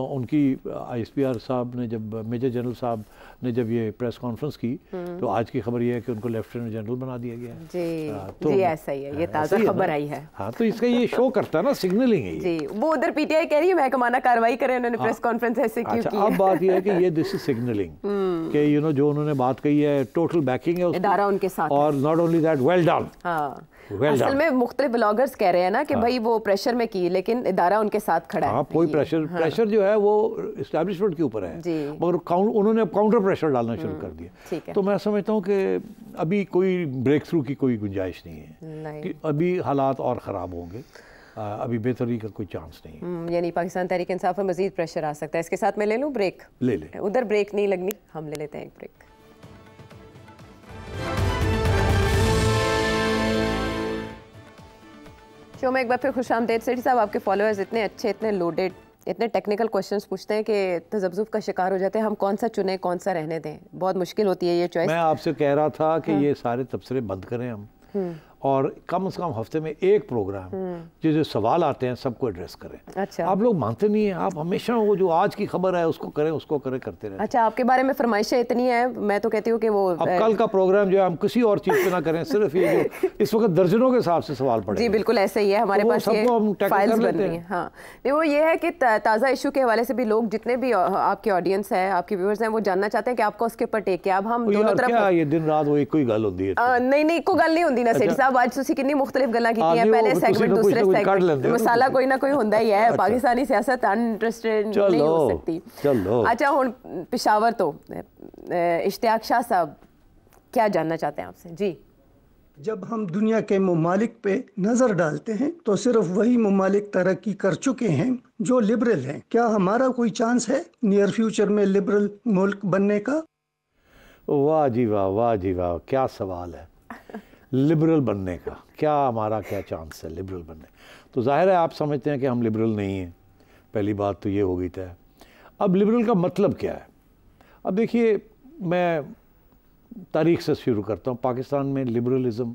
उनकी आईएसपीआर साहब ने जब मेजर जनरल साहब ने जब ये प्रेस कॉन्फ्रेंस की हम्म। तो आज की खबर ये है कि उनको लेफ्टिनेंट जनरल बना दिया गया है जी आ, हाँ, तो जी ऐसा ही है ये हाँ, ताज़ा खबर आई है हाँ तो इसका ये शो करता है ना सिग्नलिंग है जी वो उधर पीटीआई कह रही है महकमाना कार्रवाई करे उन्होंने प्रेस हाँ। कॉन्फ्रेंस ऐसे अच्छा, की अब बात यह है की ये दिस इज सिग्नलिंग के यू नो जो उन्होंने बात कही है टोटल बैकिंग है उनके साथ और not only that well done well असल में मुख्तलि ब्लॉगर्स कह रहे हैं ना कि हाँ। भाई वो प्रेशर में की लेकिन इदारा उनके साथ खड़ा हाँ, है कोई प्रेशर हाँ। प्रेशर जो है वो इस्टेब्लिशमेंट के ऊपर है मगर काउंट उन्होंने अब काउंटर प्रेशर डालना शुरू हम्म, कर दिया तो मैं समझता हूँ कि अभी कोई ब्रेक थ्रू की कोई गुंजाइश नहीं है कि अभी हालात और ख़राब होंगे अभी बेहतरी का कोई चांस नहीं हम्म, यानी पाकिस्तान तहरीक इंसाफ में मजीद प्रेशर आ सकता है इसके साथ मैं ले लूँ ब्रेक ले ले उधर ब्रेक नहीं लगनी हम ले लेते हैं एक ब्रेक शो में एक बार फिर खुश आमदेद सेठी साहब आपके फॉलोअर्स इतने अच्छे इतने लोडेड इतने टेक्निकल क्वेश्चंस पूछते हैं कि तजब्जुब का शिकार हो जाते हैं हम कौन सा चुने कौन सा रहने दें बहुत मुश्किल होती है ये चॉइस मैं आपसे कह रहा था कि हाँ। ये सारे तबसरे बंद करें हम हम्म। और कम से कम हफ्ते में एक प्रोग्राम हम्म। जो जो सवाल आते हैं सबको एड्रेस करें अच्छा आप लोग मानते नहीं हैं आप हमेशा वो जो आज की खबर है उसको करें उसको करें करते रहें अच्छा आपके बारे में फरमाइशें इतनी है मैं तो कहती हूँ कि वो अब कल का प्रोग्राम जो है हम किसी और चीज़ पे ना करें सिर्फ ये जो इस वक्त दर्जनों के हिसाब से सवाल पड़े जी बिल्कुल ऐसे ही है हमारे तो पास सबको फाइल्स बन रही हैं हाँ वो ये है कि ताज़ा इशू के हवाले से भी लोग जितने भी आपके ऑडियंस है आपके व्यूअर्स हैं वो जानना चाहते हैं कि आपका उसके ऊपर टेक क्या अब हम दोनों तरफ ये दिन रात वो एक ही गल होती है नहीं नहीं इको गल नहीं होती ना सेठ अच्छा। साहब शाह साहब क्या जानना चाहते हैं आपसे जी जब हम दुनिया के ममालिक पे नज़र डालते हैं तो सिर्फ वही ममालिक तरक्की कर चुके हैं जो लिबरल हैं क्या हमारा कोई चांस है नियर फ्यूचर में लिबरल मुल्क बनने का वाह जी वाह वाह जी वाह क्या सवाल है लिबरल बनने का क्या हमारा क्या चांस है लिबरल बनने तो जाहिर है आप समझते हैं कि हम लिबरल नहीं हैं पहली बात तो ये हो गई तय अब लिबरल का मतलब क्या है अब देखिए मैं तारीख से शुरू करता हूँ पाकिस्तान में लिबरलिज़म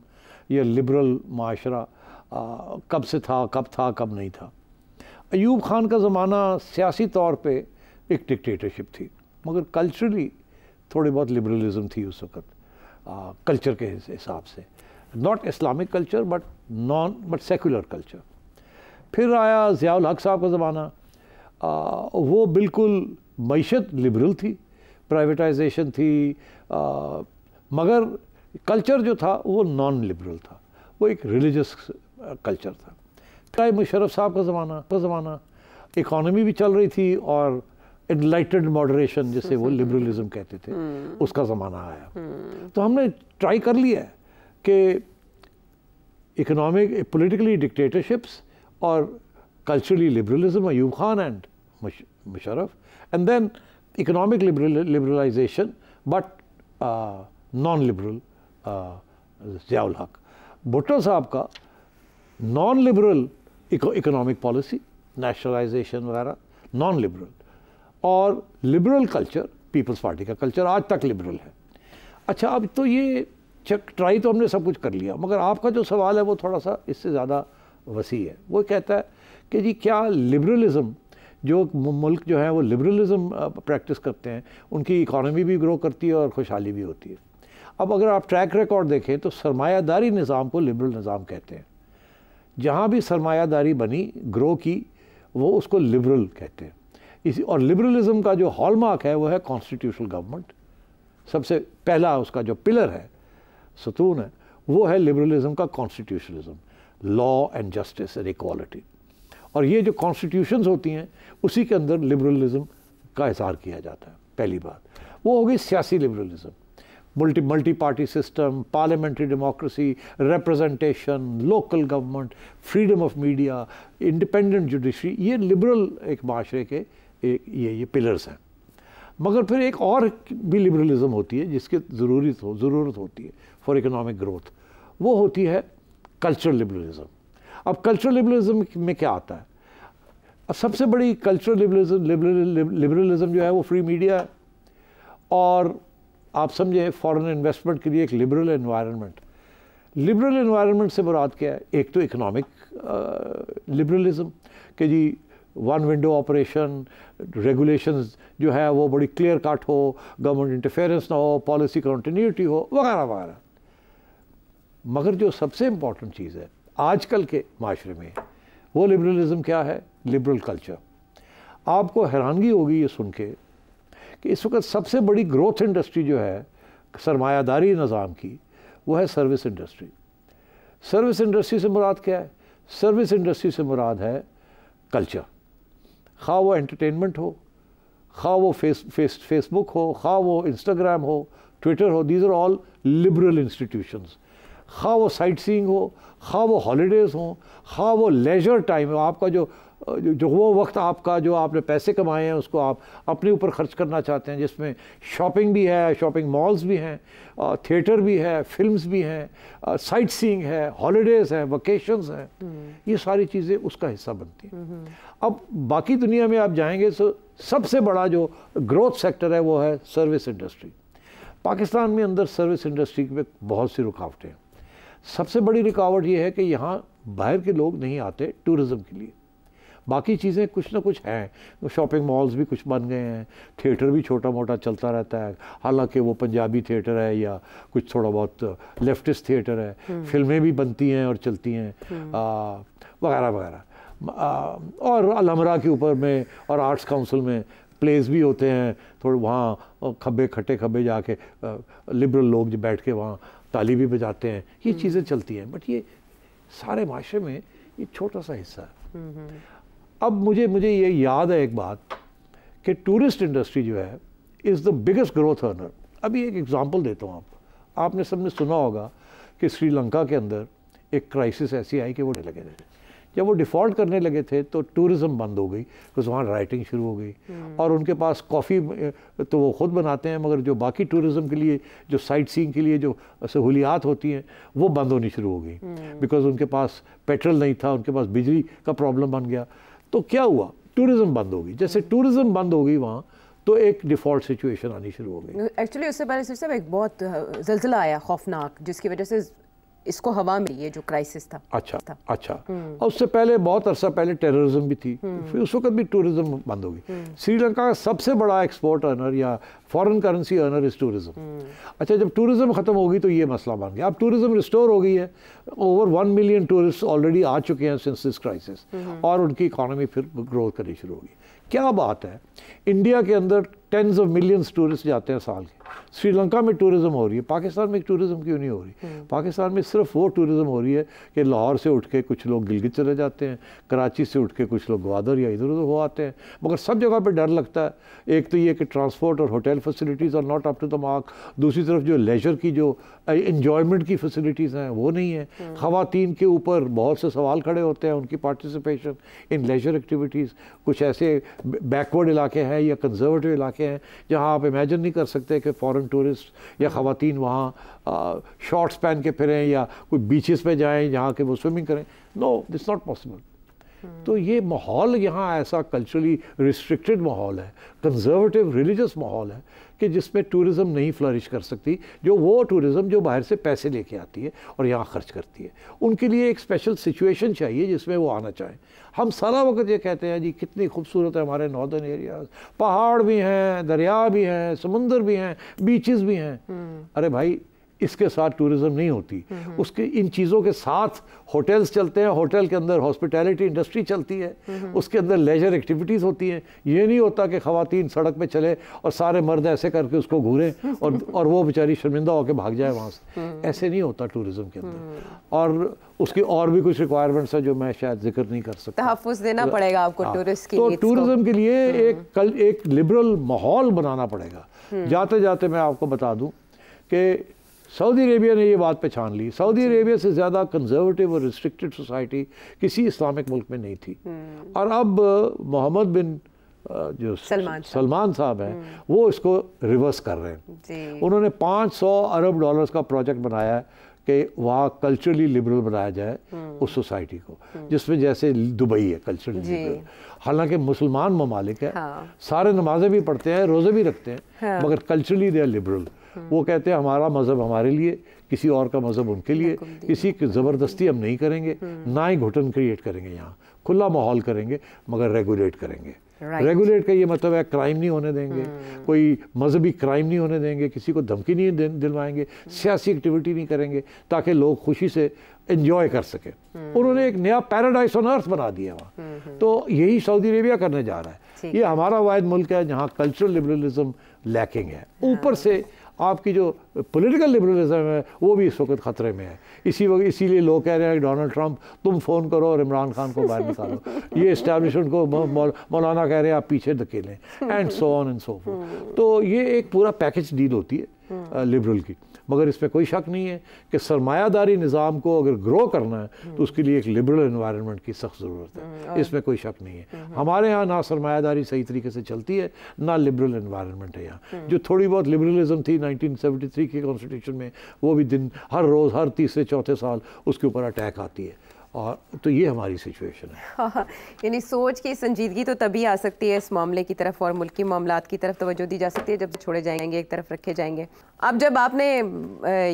या लिबरल माशरा कब से था कब था कब नहीं था अयूब खान का ज़माना सियासी तौर पे एक डिक्टेटरशिप थी मगर कल्चरली थोड़ी बहुत लिबरलिज़म थी उस वक्त कल्चर के हिसाब से not Islamic culture but non but secular culture फिर आया ज़ियाल हक साहब का ज़माना वो बिल्कुल मीशत लिबरल थी प्राइवेटाइजेशन थी आ, मगर कल्चर जो था वो नॉन लिबरल था वो एक रिलीजस कल्चर था चाहे मुशरफ साहब का ज़माना का ज़माना इकॉनमी भी चल रही थी और इनलाइटेड मॉडरेशन जिसे वो लिबरलिज्म कहते थे हम्म। उसका ज़माना आया हम्म। तो हमने ट्राई कर लिया है कि इकोनॉमिक पॉलिटिकली डिक्टेटरशिप्स और culturally liberalism Ayub Khan and Musharraf and then economic liberalization but non liberal Zia-ul Haq Bhutto साहब का non liberal economic policy nationalization वगैरह नॉन लिबरल और लिबरल कल्चर पीपल्स पार्टी का कल्चर आज तक लिबरल है अच्छा अब तो ये चक ट्राई तो हमने सब कुछ कर लिया मगर आपका जो सवाल है वो थोड़ा सा इससे ज़्यादा वसी है वो कहता है कि जी क्या लिबरलिज़म जो मुल्क जो है वो लिबरलिज़म प्रैक्टिस करते हैं उनकी इकॉनमी भी ग्रो करती है और खुशहाली भी होती है अब अगर आप ट्रैक रिकॉर्ड देखें तो सरमायादारी निज़ाम को लिबरल निज़ाम कहते हैं जहाँ भी सरमायादारी बनी ग्रो की वो उसको लिबरल कहते हैं इसी और लिबरलिज़म का जो हॉलमार्क है वो है कॉन्स्टिट्यूशनल गवर्नमेंट सबसे पहला उसका जो पिलर है सतून है वो है लिबरलिज्म का constitutionalism law and justice and equality और ये जो कॉन्स्टिट्यूशंस होती हैं उसी के अंदर लिबरलिज्म का इजहार किया जाता है पहली बात वो होगी सियासी liberalism multi multi party system parliamentary democracy representation local government freedom of media independent judiciary ये लिबरल एक माशरे के एक ये ये पिलर्स हैं मगर फिर एक और भी लिबरलिज्म होती है जिसके ज़रूरी हो ज़रूरत होती है फॉर इकोनॉमिक ग्रोथ वो होती है कल्चरल लिबरलिज्म अब कल्चरल लिबरलिज्म में क्या आता है सबसे बड़ी कल्चरल लिबरलिज्म लिबरलिज्म जो है वो फ्री मीडिया है और आप समझें फॉरेन इन्वेस्टमेंट के लिए एक लिबरल इन्वायरमेंट लिबरल इन्वायरमेंट से मुराद क्या है एक तो इकोनॉमिक लिबरलिज्म के जी वन विंडो ऑपरेशन रेगुलेशन जो है वो बड़ी क्लियर कट हो गवर्नमेंट इंटरफेरेंस ना हो पॉलिसी कंटिन्यूटी हो वगैरह वगैरह मगर जो सबसे इम्पॉर्टेंट चीज़ है आजकल के माशरे में वो लिबरलिज़म क्या है लिबरल कल्चर आपको हैरानगी होगी ये सुन के कि इस वक्त सबसे बड़ी ग्रोथ इंडस्ट्री जो है सरमायादारी निज़ाम की वो है सर्विस इंडस्ट्री सर्विस इंडस्ट्री से मुराद क्या है सर्विस इंडस्ट्री से मुराद है कल्चर खा वो एंटरटेनमेंट हो खा वो फेस फेस फेसबुक हो खा वो इंस्टाग्राम हो ट्विटर हो these are all liberal institutions खा हाँ, वो साइट सींग हो खा हाँ, वो हॉलीडेज़ हों खा हाँ, वो लेजर टाइम हो आपका जो जो वो वक्त आपका जो आपने पैसे कमाए हैं उसको आप अपने ऊपर खर्च करना चाहते हैं जिसमें शॉपिंग भी है शॉपिंग मॉल्स भी हैं थिएटर भी है फिल्म्स भी हैं साइट सींग है हॉलीडेज़ हैं वकेशंस हैं हम्म। ये सारी चीज़ें उसका हिस्सा बनती हैं हम्म, हम्म। अब बाकी दुनिया में आप जाएंगे तो सबसे बड़ा जो ग्रोथ सेक्टर है वो है सर्विस इंडस्ट्री पाकिस्तान में अंदर सर्विस इंडस्ट्री में बहुत सी रुकावटें हैं सबसे बड़ी रिकावट ये है कि यहाँ बाहर के लोग नहीं आते टूरिज़म के लिए बाकी चीज़ें कुछ ना कुछ हैं शॉपिंग मॉल्स भी कुछ बन गए हैं थिएटर भी छोटा मोटा चलता रहता है हालांकि वो पंजाबी थिएटर है या कुछ थोड़ा बहुत लेफ्टिस्ट थिएटर है हम्म। फिल्में भी बनती हैं और चलती हैं हम्म। वगैरह वगैरह और अलमरा के ऊपर में और आर्ट्स काउंसिल में प्लेस भी होते हैं थोड़े वहाँ खब्बे खट्टे खब्बे जाके लिबरल लोग जो बैठ के वहाँ ताली भी बजाते हैं ये हम्म। चीज़ें चलती हैं बट ये सारे माशरे में ये छोटा सा हिस्सा है हम्म, हम्म। अब मुझे मुझे ये याद है एक बात कि टूरिस्ट इंडस्ट्री जो है is the biggest growth earner अभी एक एग्ज़ाम्पल देता हूँ आप आपने सबने सुना होगा कि श्रीलंका के अंदर एक क्राइसिस ऐसी आई कि वो लगे रहे जब वो डिफ़ॉल्ट करने लगे थे तो टूरिज़्म बंद हो गई बिकॉज वहाँ राइटिंग शुरू हो गई hmm. और उनके पास कॉफ़ी तो वो ख़ुद बनाते हैं मगर जो बाकी टूरिज़्म के लिए जो साइट सीइंग के लिए जो सहूलियात होती हैं वो बंद होनी शुरू हो गई बिकॉज hmm. उनके पास पेट्रोल नहीं था उनके पास बिजली का प्रॉब्लम बन गया तो क्या हुआ टूरिज़्म बंद हो गई जैसे टूरिज़्म बंद हो गई वहाँ तो एक डिफ़ॉल्ट सिचुएशन आनी शुरू हो गई एक्चुअली उससे पहले सिर्फ एक बहुत जलजिला आया खौफनाक जिसकी वजह से इसको हवा में ये जो क्राइसिस था अच्छा था। अच्छा हम्म। और उससे पहले बहुत अरसा पहले टेररिज्म भी थी हम्म। फिर उस वक्त भी टूरिज्म बंद हो गई हम्म। श्रीलंका का सबसे बड़ा एक्सपोर्ट अर्नर या foreign currency earner is tourism अच्छा जब टूरिज्म ख़त्म होगी तो ये मसला बन गया अब टूरिज्म रिस्टोर हो गई है over one million tourist already आ चुके हैं सिंस दिस क्राइसिस और उनकी इकोनॉमी फिर ग्रोथ करनी शुरू होगी क्या बात है इंडिया के अंदर टेंस ऑफ मिलियंस टूरिस्ट जाते हैं साल के श्रीलंका में टूरिज़्म हो रही है पाकिस्तान में टूरिज़्म क्यों नहीं हो रही हम्म। पाकिस्तान में सिर्फ वो टूरिज़्म हो रही है कि लाहौर से उठ के कुछ लोग गिलगित चले जाते हैं कराची से उठ के कुछ लोग ग्वादर या इधर उधर हो आते हैं मगर सब जगह पर डर लगता है एक तो ये कि ट्रांसपोर्ट और होटल फैसिलिटीज़ और not up to the mark दूसरी तरफ जो लेजर की जो इन्जॉयमेंट की फैसिलिटीज़ हैं वो नहीं है हम्म। खातन के ऊपर बहुत से सवाल खड़े होते हैं उनकी पार्टिसिपेशन इन लेजर एक्टिविटीज़ कुछ ऐसे बैकवर्ड इलाके हैं या कंजर्वेटिव इलाके हैं जहाँ आप इमेजन नहीं कर सकते कि फॉरेन टूरिस्ट या ख़वान वहाँ शॉर्ट्स पहन के फिरें या कोई बीचेस पे जाएं जहाँ के वो स्विमिंग करें no this not possible hmm. तो ये माहौल यहाँ ऐसा कल्चरली रिस्ट्रिक्टेड माहौल है कंजर्वेटिव रिलीजियस माहौल है कि जिसमें टूरिज़्म नहीं फ्लरिश कर सकती जो वो टूरिज़्म जो बाहर से पैसे लेके आती है और यहाँ खर्च करती है उनके लिए एक स्पेशल सिचुएशन चाहिए जिसमें वो आना चाहें हम सारा वक्त ये कहते हैं जी कितनी खूबसूरत है हमारे नॉर्दर्न एरियाज पहाड़ भी हैं दरिया भी हैं समुंदर भी हैं बीचेस भी हैं हम्म। अरे भाई इसके साथ टूरिज़्म नहीं होती उसके इन चीज़ों के साथ होटल्स चलते हैं होटल के अंदर हॉस्पिटैलिटी इंडस्ट्री चलती है उसके अंदर लेजर एक्टिविटीज़ होती हैं ये नहीं होता कि खातन सड़क पर चले और सारे मर्द ऐसे करके उसको घूरें और और वो बेचारी शर्मिंदा होकर भाग जाए वहाँ से हम्म। ऐसे नहीं होता टूरिज़म के अंदर हम्म। और उसकी और भी कुछ रिक्वायरमेंट्स हैं जो मैं शायद जिक्र नहीं कर सकता तहफुज देना तो पड़ेगा आपको टूरिस्ट हाँ। की तो टूरिज़म के लिए हम्म। एक कल एक लिबरल माहौल बनाना पड़ेगा जाते जाते मैं आपको बता दूँ कि सऊदी अरेबिया ने ये बात पहचान ली सऊदी अरेबिया से ज़्यादा कंजर्वेटिव और रिस्ट्रिक्टेड सोसाइटी किसी इस्लामिक मुल्क में नहीं थी हम्म। और अब मोहम्मद बिन जो सलमान साहब हैं हम्म। वो इसको रिवर्स कर रहे हैं उन्होंने 500 अरब डॉलर्स का प्रोजेक्ट बनाया है कि वहाँ कल्चरली लिबरल बनाया जाए हम्म। उस सोसाइटी को जिसमें जैसे दुबई है कल्चरली लिबरल हालांकि मुसलमान ममालिक है हाँ। सारे नमाजें भी पढ़ते हैं रोज़े भी रखते हैं हाँ। मगर कल्चरली दे लिबरल लिबरल वो कहते हैं हमारा मज़हब हमारे लिए किसी और का मज़हब उनके लिए किसी की ज़बरदस्ती हम नहीं करेंगे हम्म। ना ही घुटन क्रिएट करेंगे यहाँ खुला माहौल करेंगे मगर रेगुलेट करेंगे Right. रेगुलेट का ये मतलब है क्राइम नहीं होने देंगे hmm. कोई मजहबी क्राइम नहीं होने देंगे किसी को धमकी नहीं दिलवाएंगे hmm. सियासी एक्टिविटी नहीं करेंगे ताकि लोग खुशी से इन्जॉय कर सकें hmm. उन्होंने एक नया पैराडाइज ऑन अर्थ बना दिया वहाँ तो यही सऊदी अरेबिया करने जा रहा है ये हमारा वाद मुल्क है जहाँ कल्चरल लिबरलिज्म लैकिंग है हाँ। ऊपर से आपकी जो पॉलिटिकल लिबरलिज्म है वो भी इस वक्त ख़तरे में है इसी वक्त इसीलिए लोग कह रहे हैं कि डोनाल्ड ट्रंप तुम फ़ोन करो और इमरान खान को बाहर निकालो ये इस्टेब्लिशमेंट को मौलाना कह रहे हैं आप पीछे धकेलें and so on and so phone तो ये एक पूरा पैकेज डील होती है लिबरल हम्म। की मगर इस पर कोई शक नहीं है कि सरमायादारी निज़ाम को अगर ग्रो करना है तो हम्म। उसके लिए एक लिबरल इन्वायरमेंट की सख्त ज़रूरत है हम्म, इसमें कोई शक नहीं है हम्म। हमारे यहाँ ना सरमायादारी सही तरीके से चलती है ना लिबरल इन्वायरमेंट है यहाँ जो थोड़ी बहुत लिबरलिज्म थी थ्री के कॉन्स्टिट्यूशन में वो भी दिन हर रोज़ हर तीसरे चौथे साल उसके ऊपर अटैक आती है और तो ये हमारी सिचुएशन है हाँ, हाँ। यानी सोच की संजीदगी तो तभी आ सकती है इस मामले की तरफ और मुल्की मामला की तरफ तोज्जो दी जा सकती है जब छोड़े जाएंगे एक तरफ रखे जाएंगे अब जब आपने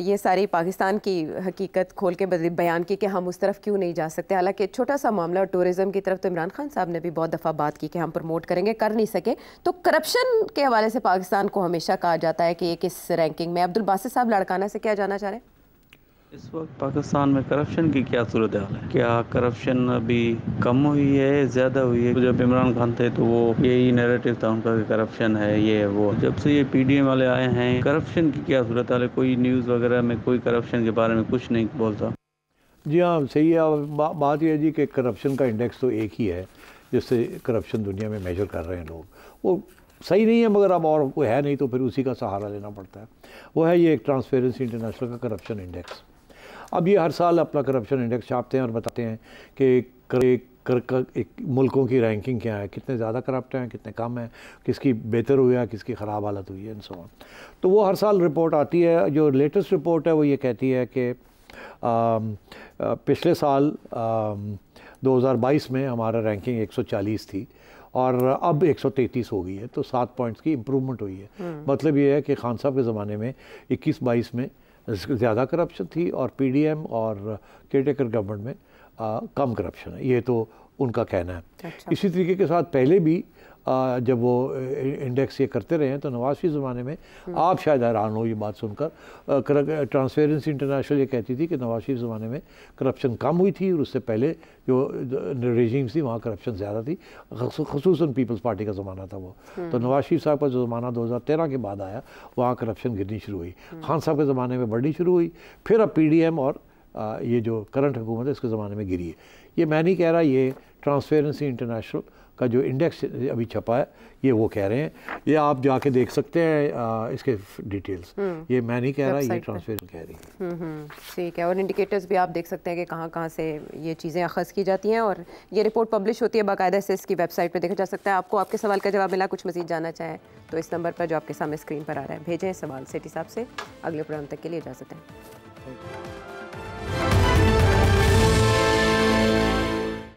ये सारी पाकिस्तान की हकीकत खोल के बयान की कि हम उस तरफ क्यों नहीं जा सकते हालांकि छोटा सा मामला और टूरिज्म की तरफ तो इमरान खान साहब ने भी बहुत दफ़ा बात की कि हम प्रमोट करेंगे कर नहीं सके तो करप्शन के हवाले से पाकिस्तान को हमेशा कहा जाता है कि ये किस रैंकिंग में अब्दुल बासित साहब लड़काना से क्या जाना चाह रहे हैं इस वक्त पाकिस्तान में करप्शन की क्या सूरत हाल है क्या करप्शन अभी कम हुई है ज़्यादा हुई है जब इमरान खान थे तो वो यही नैरेटिव था उनका कि करप्शन है ये है वो जब से ये पीडीएम वाले आए हैं करप्शन की क्या सूरत हाल है कोई न्यूज़ वगैरह में कोई करप्शन के बारे में कुछ नहीं बोलता जी हाँ सही है बा, बात यह है जी कि करप्शन का इंडेक्स तो एक ही है जिससे करप्शन दुनिया में मेजर कर रहे हैं लोग वो सही नहीं है मगर अब और कोई है नहीं तो फिर उसी का सहारा लेना पड़ता है वो है ये एक ट्रांसपेरेंसी इंटरनेशनल का करप्शन इंडेक्स अब ये हर साल अपना करप्शन इंडेक्स छापते हैं और बताते हैं कि कर, कर, कर एक मुल्कों की रैंकिंग क्या है कितने ज़्यादा करप्ट हैं कितने कम हैं किसकी बेहतर हुई है किसकी ख़राब हालत हुई है इन सो तो वो हर साल रिपोर्ट आती है जो लेटेस्ट रिपोर्ट है वो ये कहती है कि पिछले साल आ, 2022 में हमारा रैंकिंग 140 थी और अब 133 हो गई है तो सात पॉइंट्स की इम्प्रूवमेंट हुई है हम्म। मतलब ये है कि खान साहब के ज़माने में 21-22 में ज़्यादा करप्शन थी और पीडीएम और केयर टेकर गवर्नमेंट में आ, कम करप्शन है ये तो उनका कहना है अच्छा। इसी तरीके के साथ पहले भी जब वो इंडेक्स ये करते रहे हैं तो नवाज ज़माने में हम्म। आप शायद हैरान हो ये बात सुनकर ट्रांसपेरेंसी इंटरनेशनल ये कहती थी कि नवाज ज़माने में करप्शन कम हुई थी और उससे पहले जो रेजीम थी वहाँ करप्शन ज़्यादा थी खसूस पीपल्स पार्टी का ज़माना था वो हम्म। तो नवाज शरीफ साहब का जो ज़माना दो हज़ार तेरह के बाद आया वहाँ करप्शन गिरनी शुरू हुई हम्म। खान साहब के ज़माने में बढ़नी शुरू हुई फिर अब पी डी एम और ये जो करंट हुकूमत है इसके ज़माने में गिरी है ये मैं नहीं कह रहा ये ट्रांसपेरेंसी इंटरनेशनल का जो इंडेक्स अभी छपा है ये वो कह रहे हैं ये आप जाके देख सकते हैं इसके डिटेल्स हम्म। ये मैं नहीं कह रहा ये ट्रांसफर कह रही है हम्म, हम्म, ठीक है और इंडिकेटर्स भी आप देख सकते हैं कि कहाँ कहाँ से ये चीज़ें अखज़ की जाती हैं और ये रिपोर्ट पब्लिश होती है बाकायदा से इसकी वेबसाइट पर देखा जा सकता है आपको आपके सवाल का जवाब मिला कुछ मजीद जाना चाहें तो इस नंबर पर जो आपके सामने स्क्रीन पर आ रहा है भेजें सवाल सेट हिसाब से अगले प्रोग्राम तक के लिए जा सकते हैं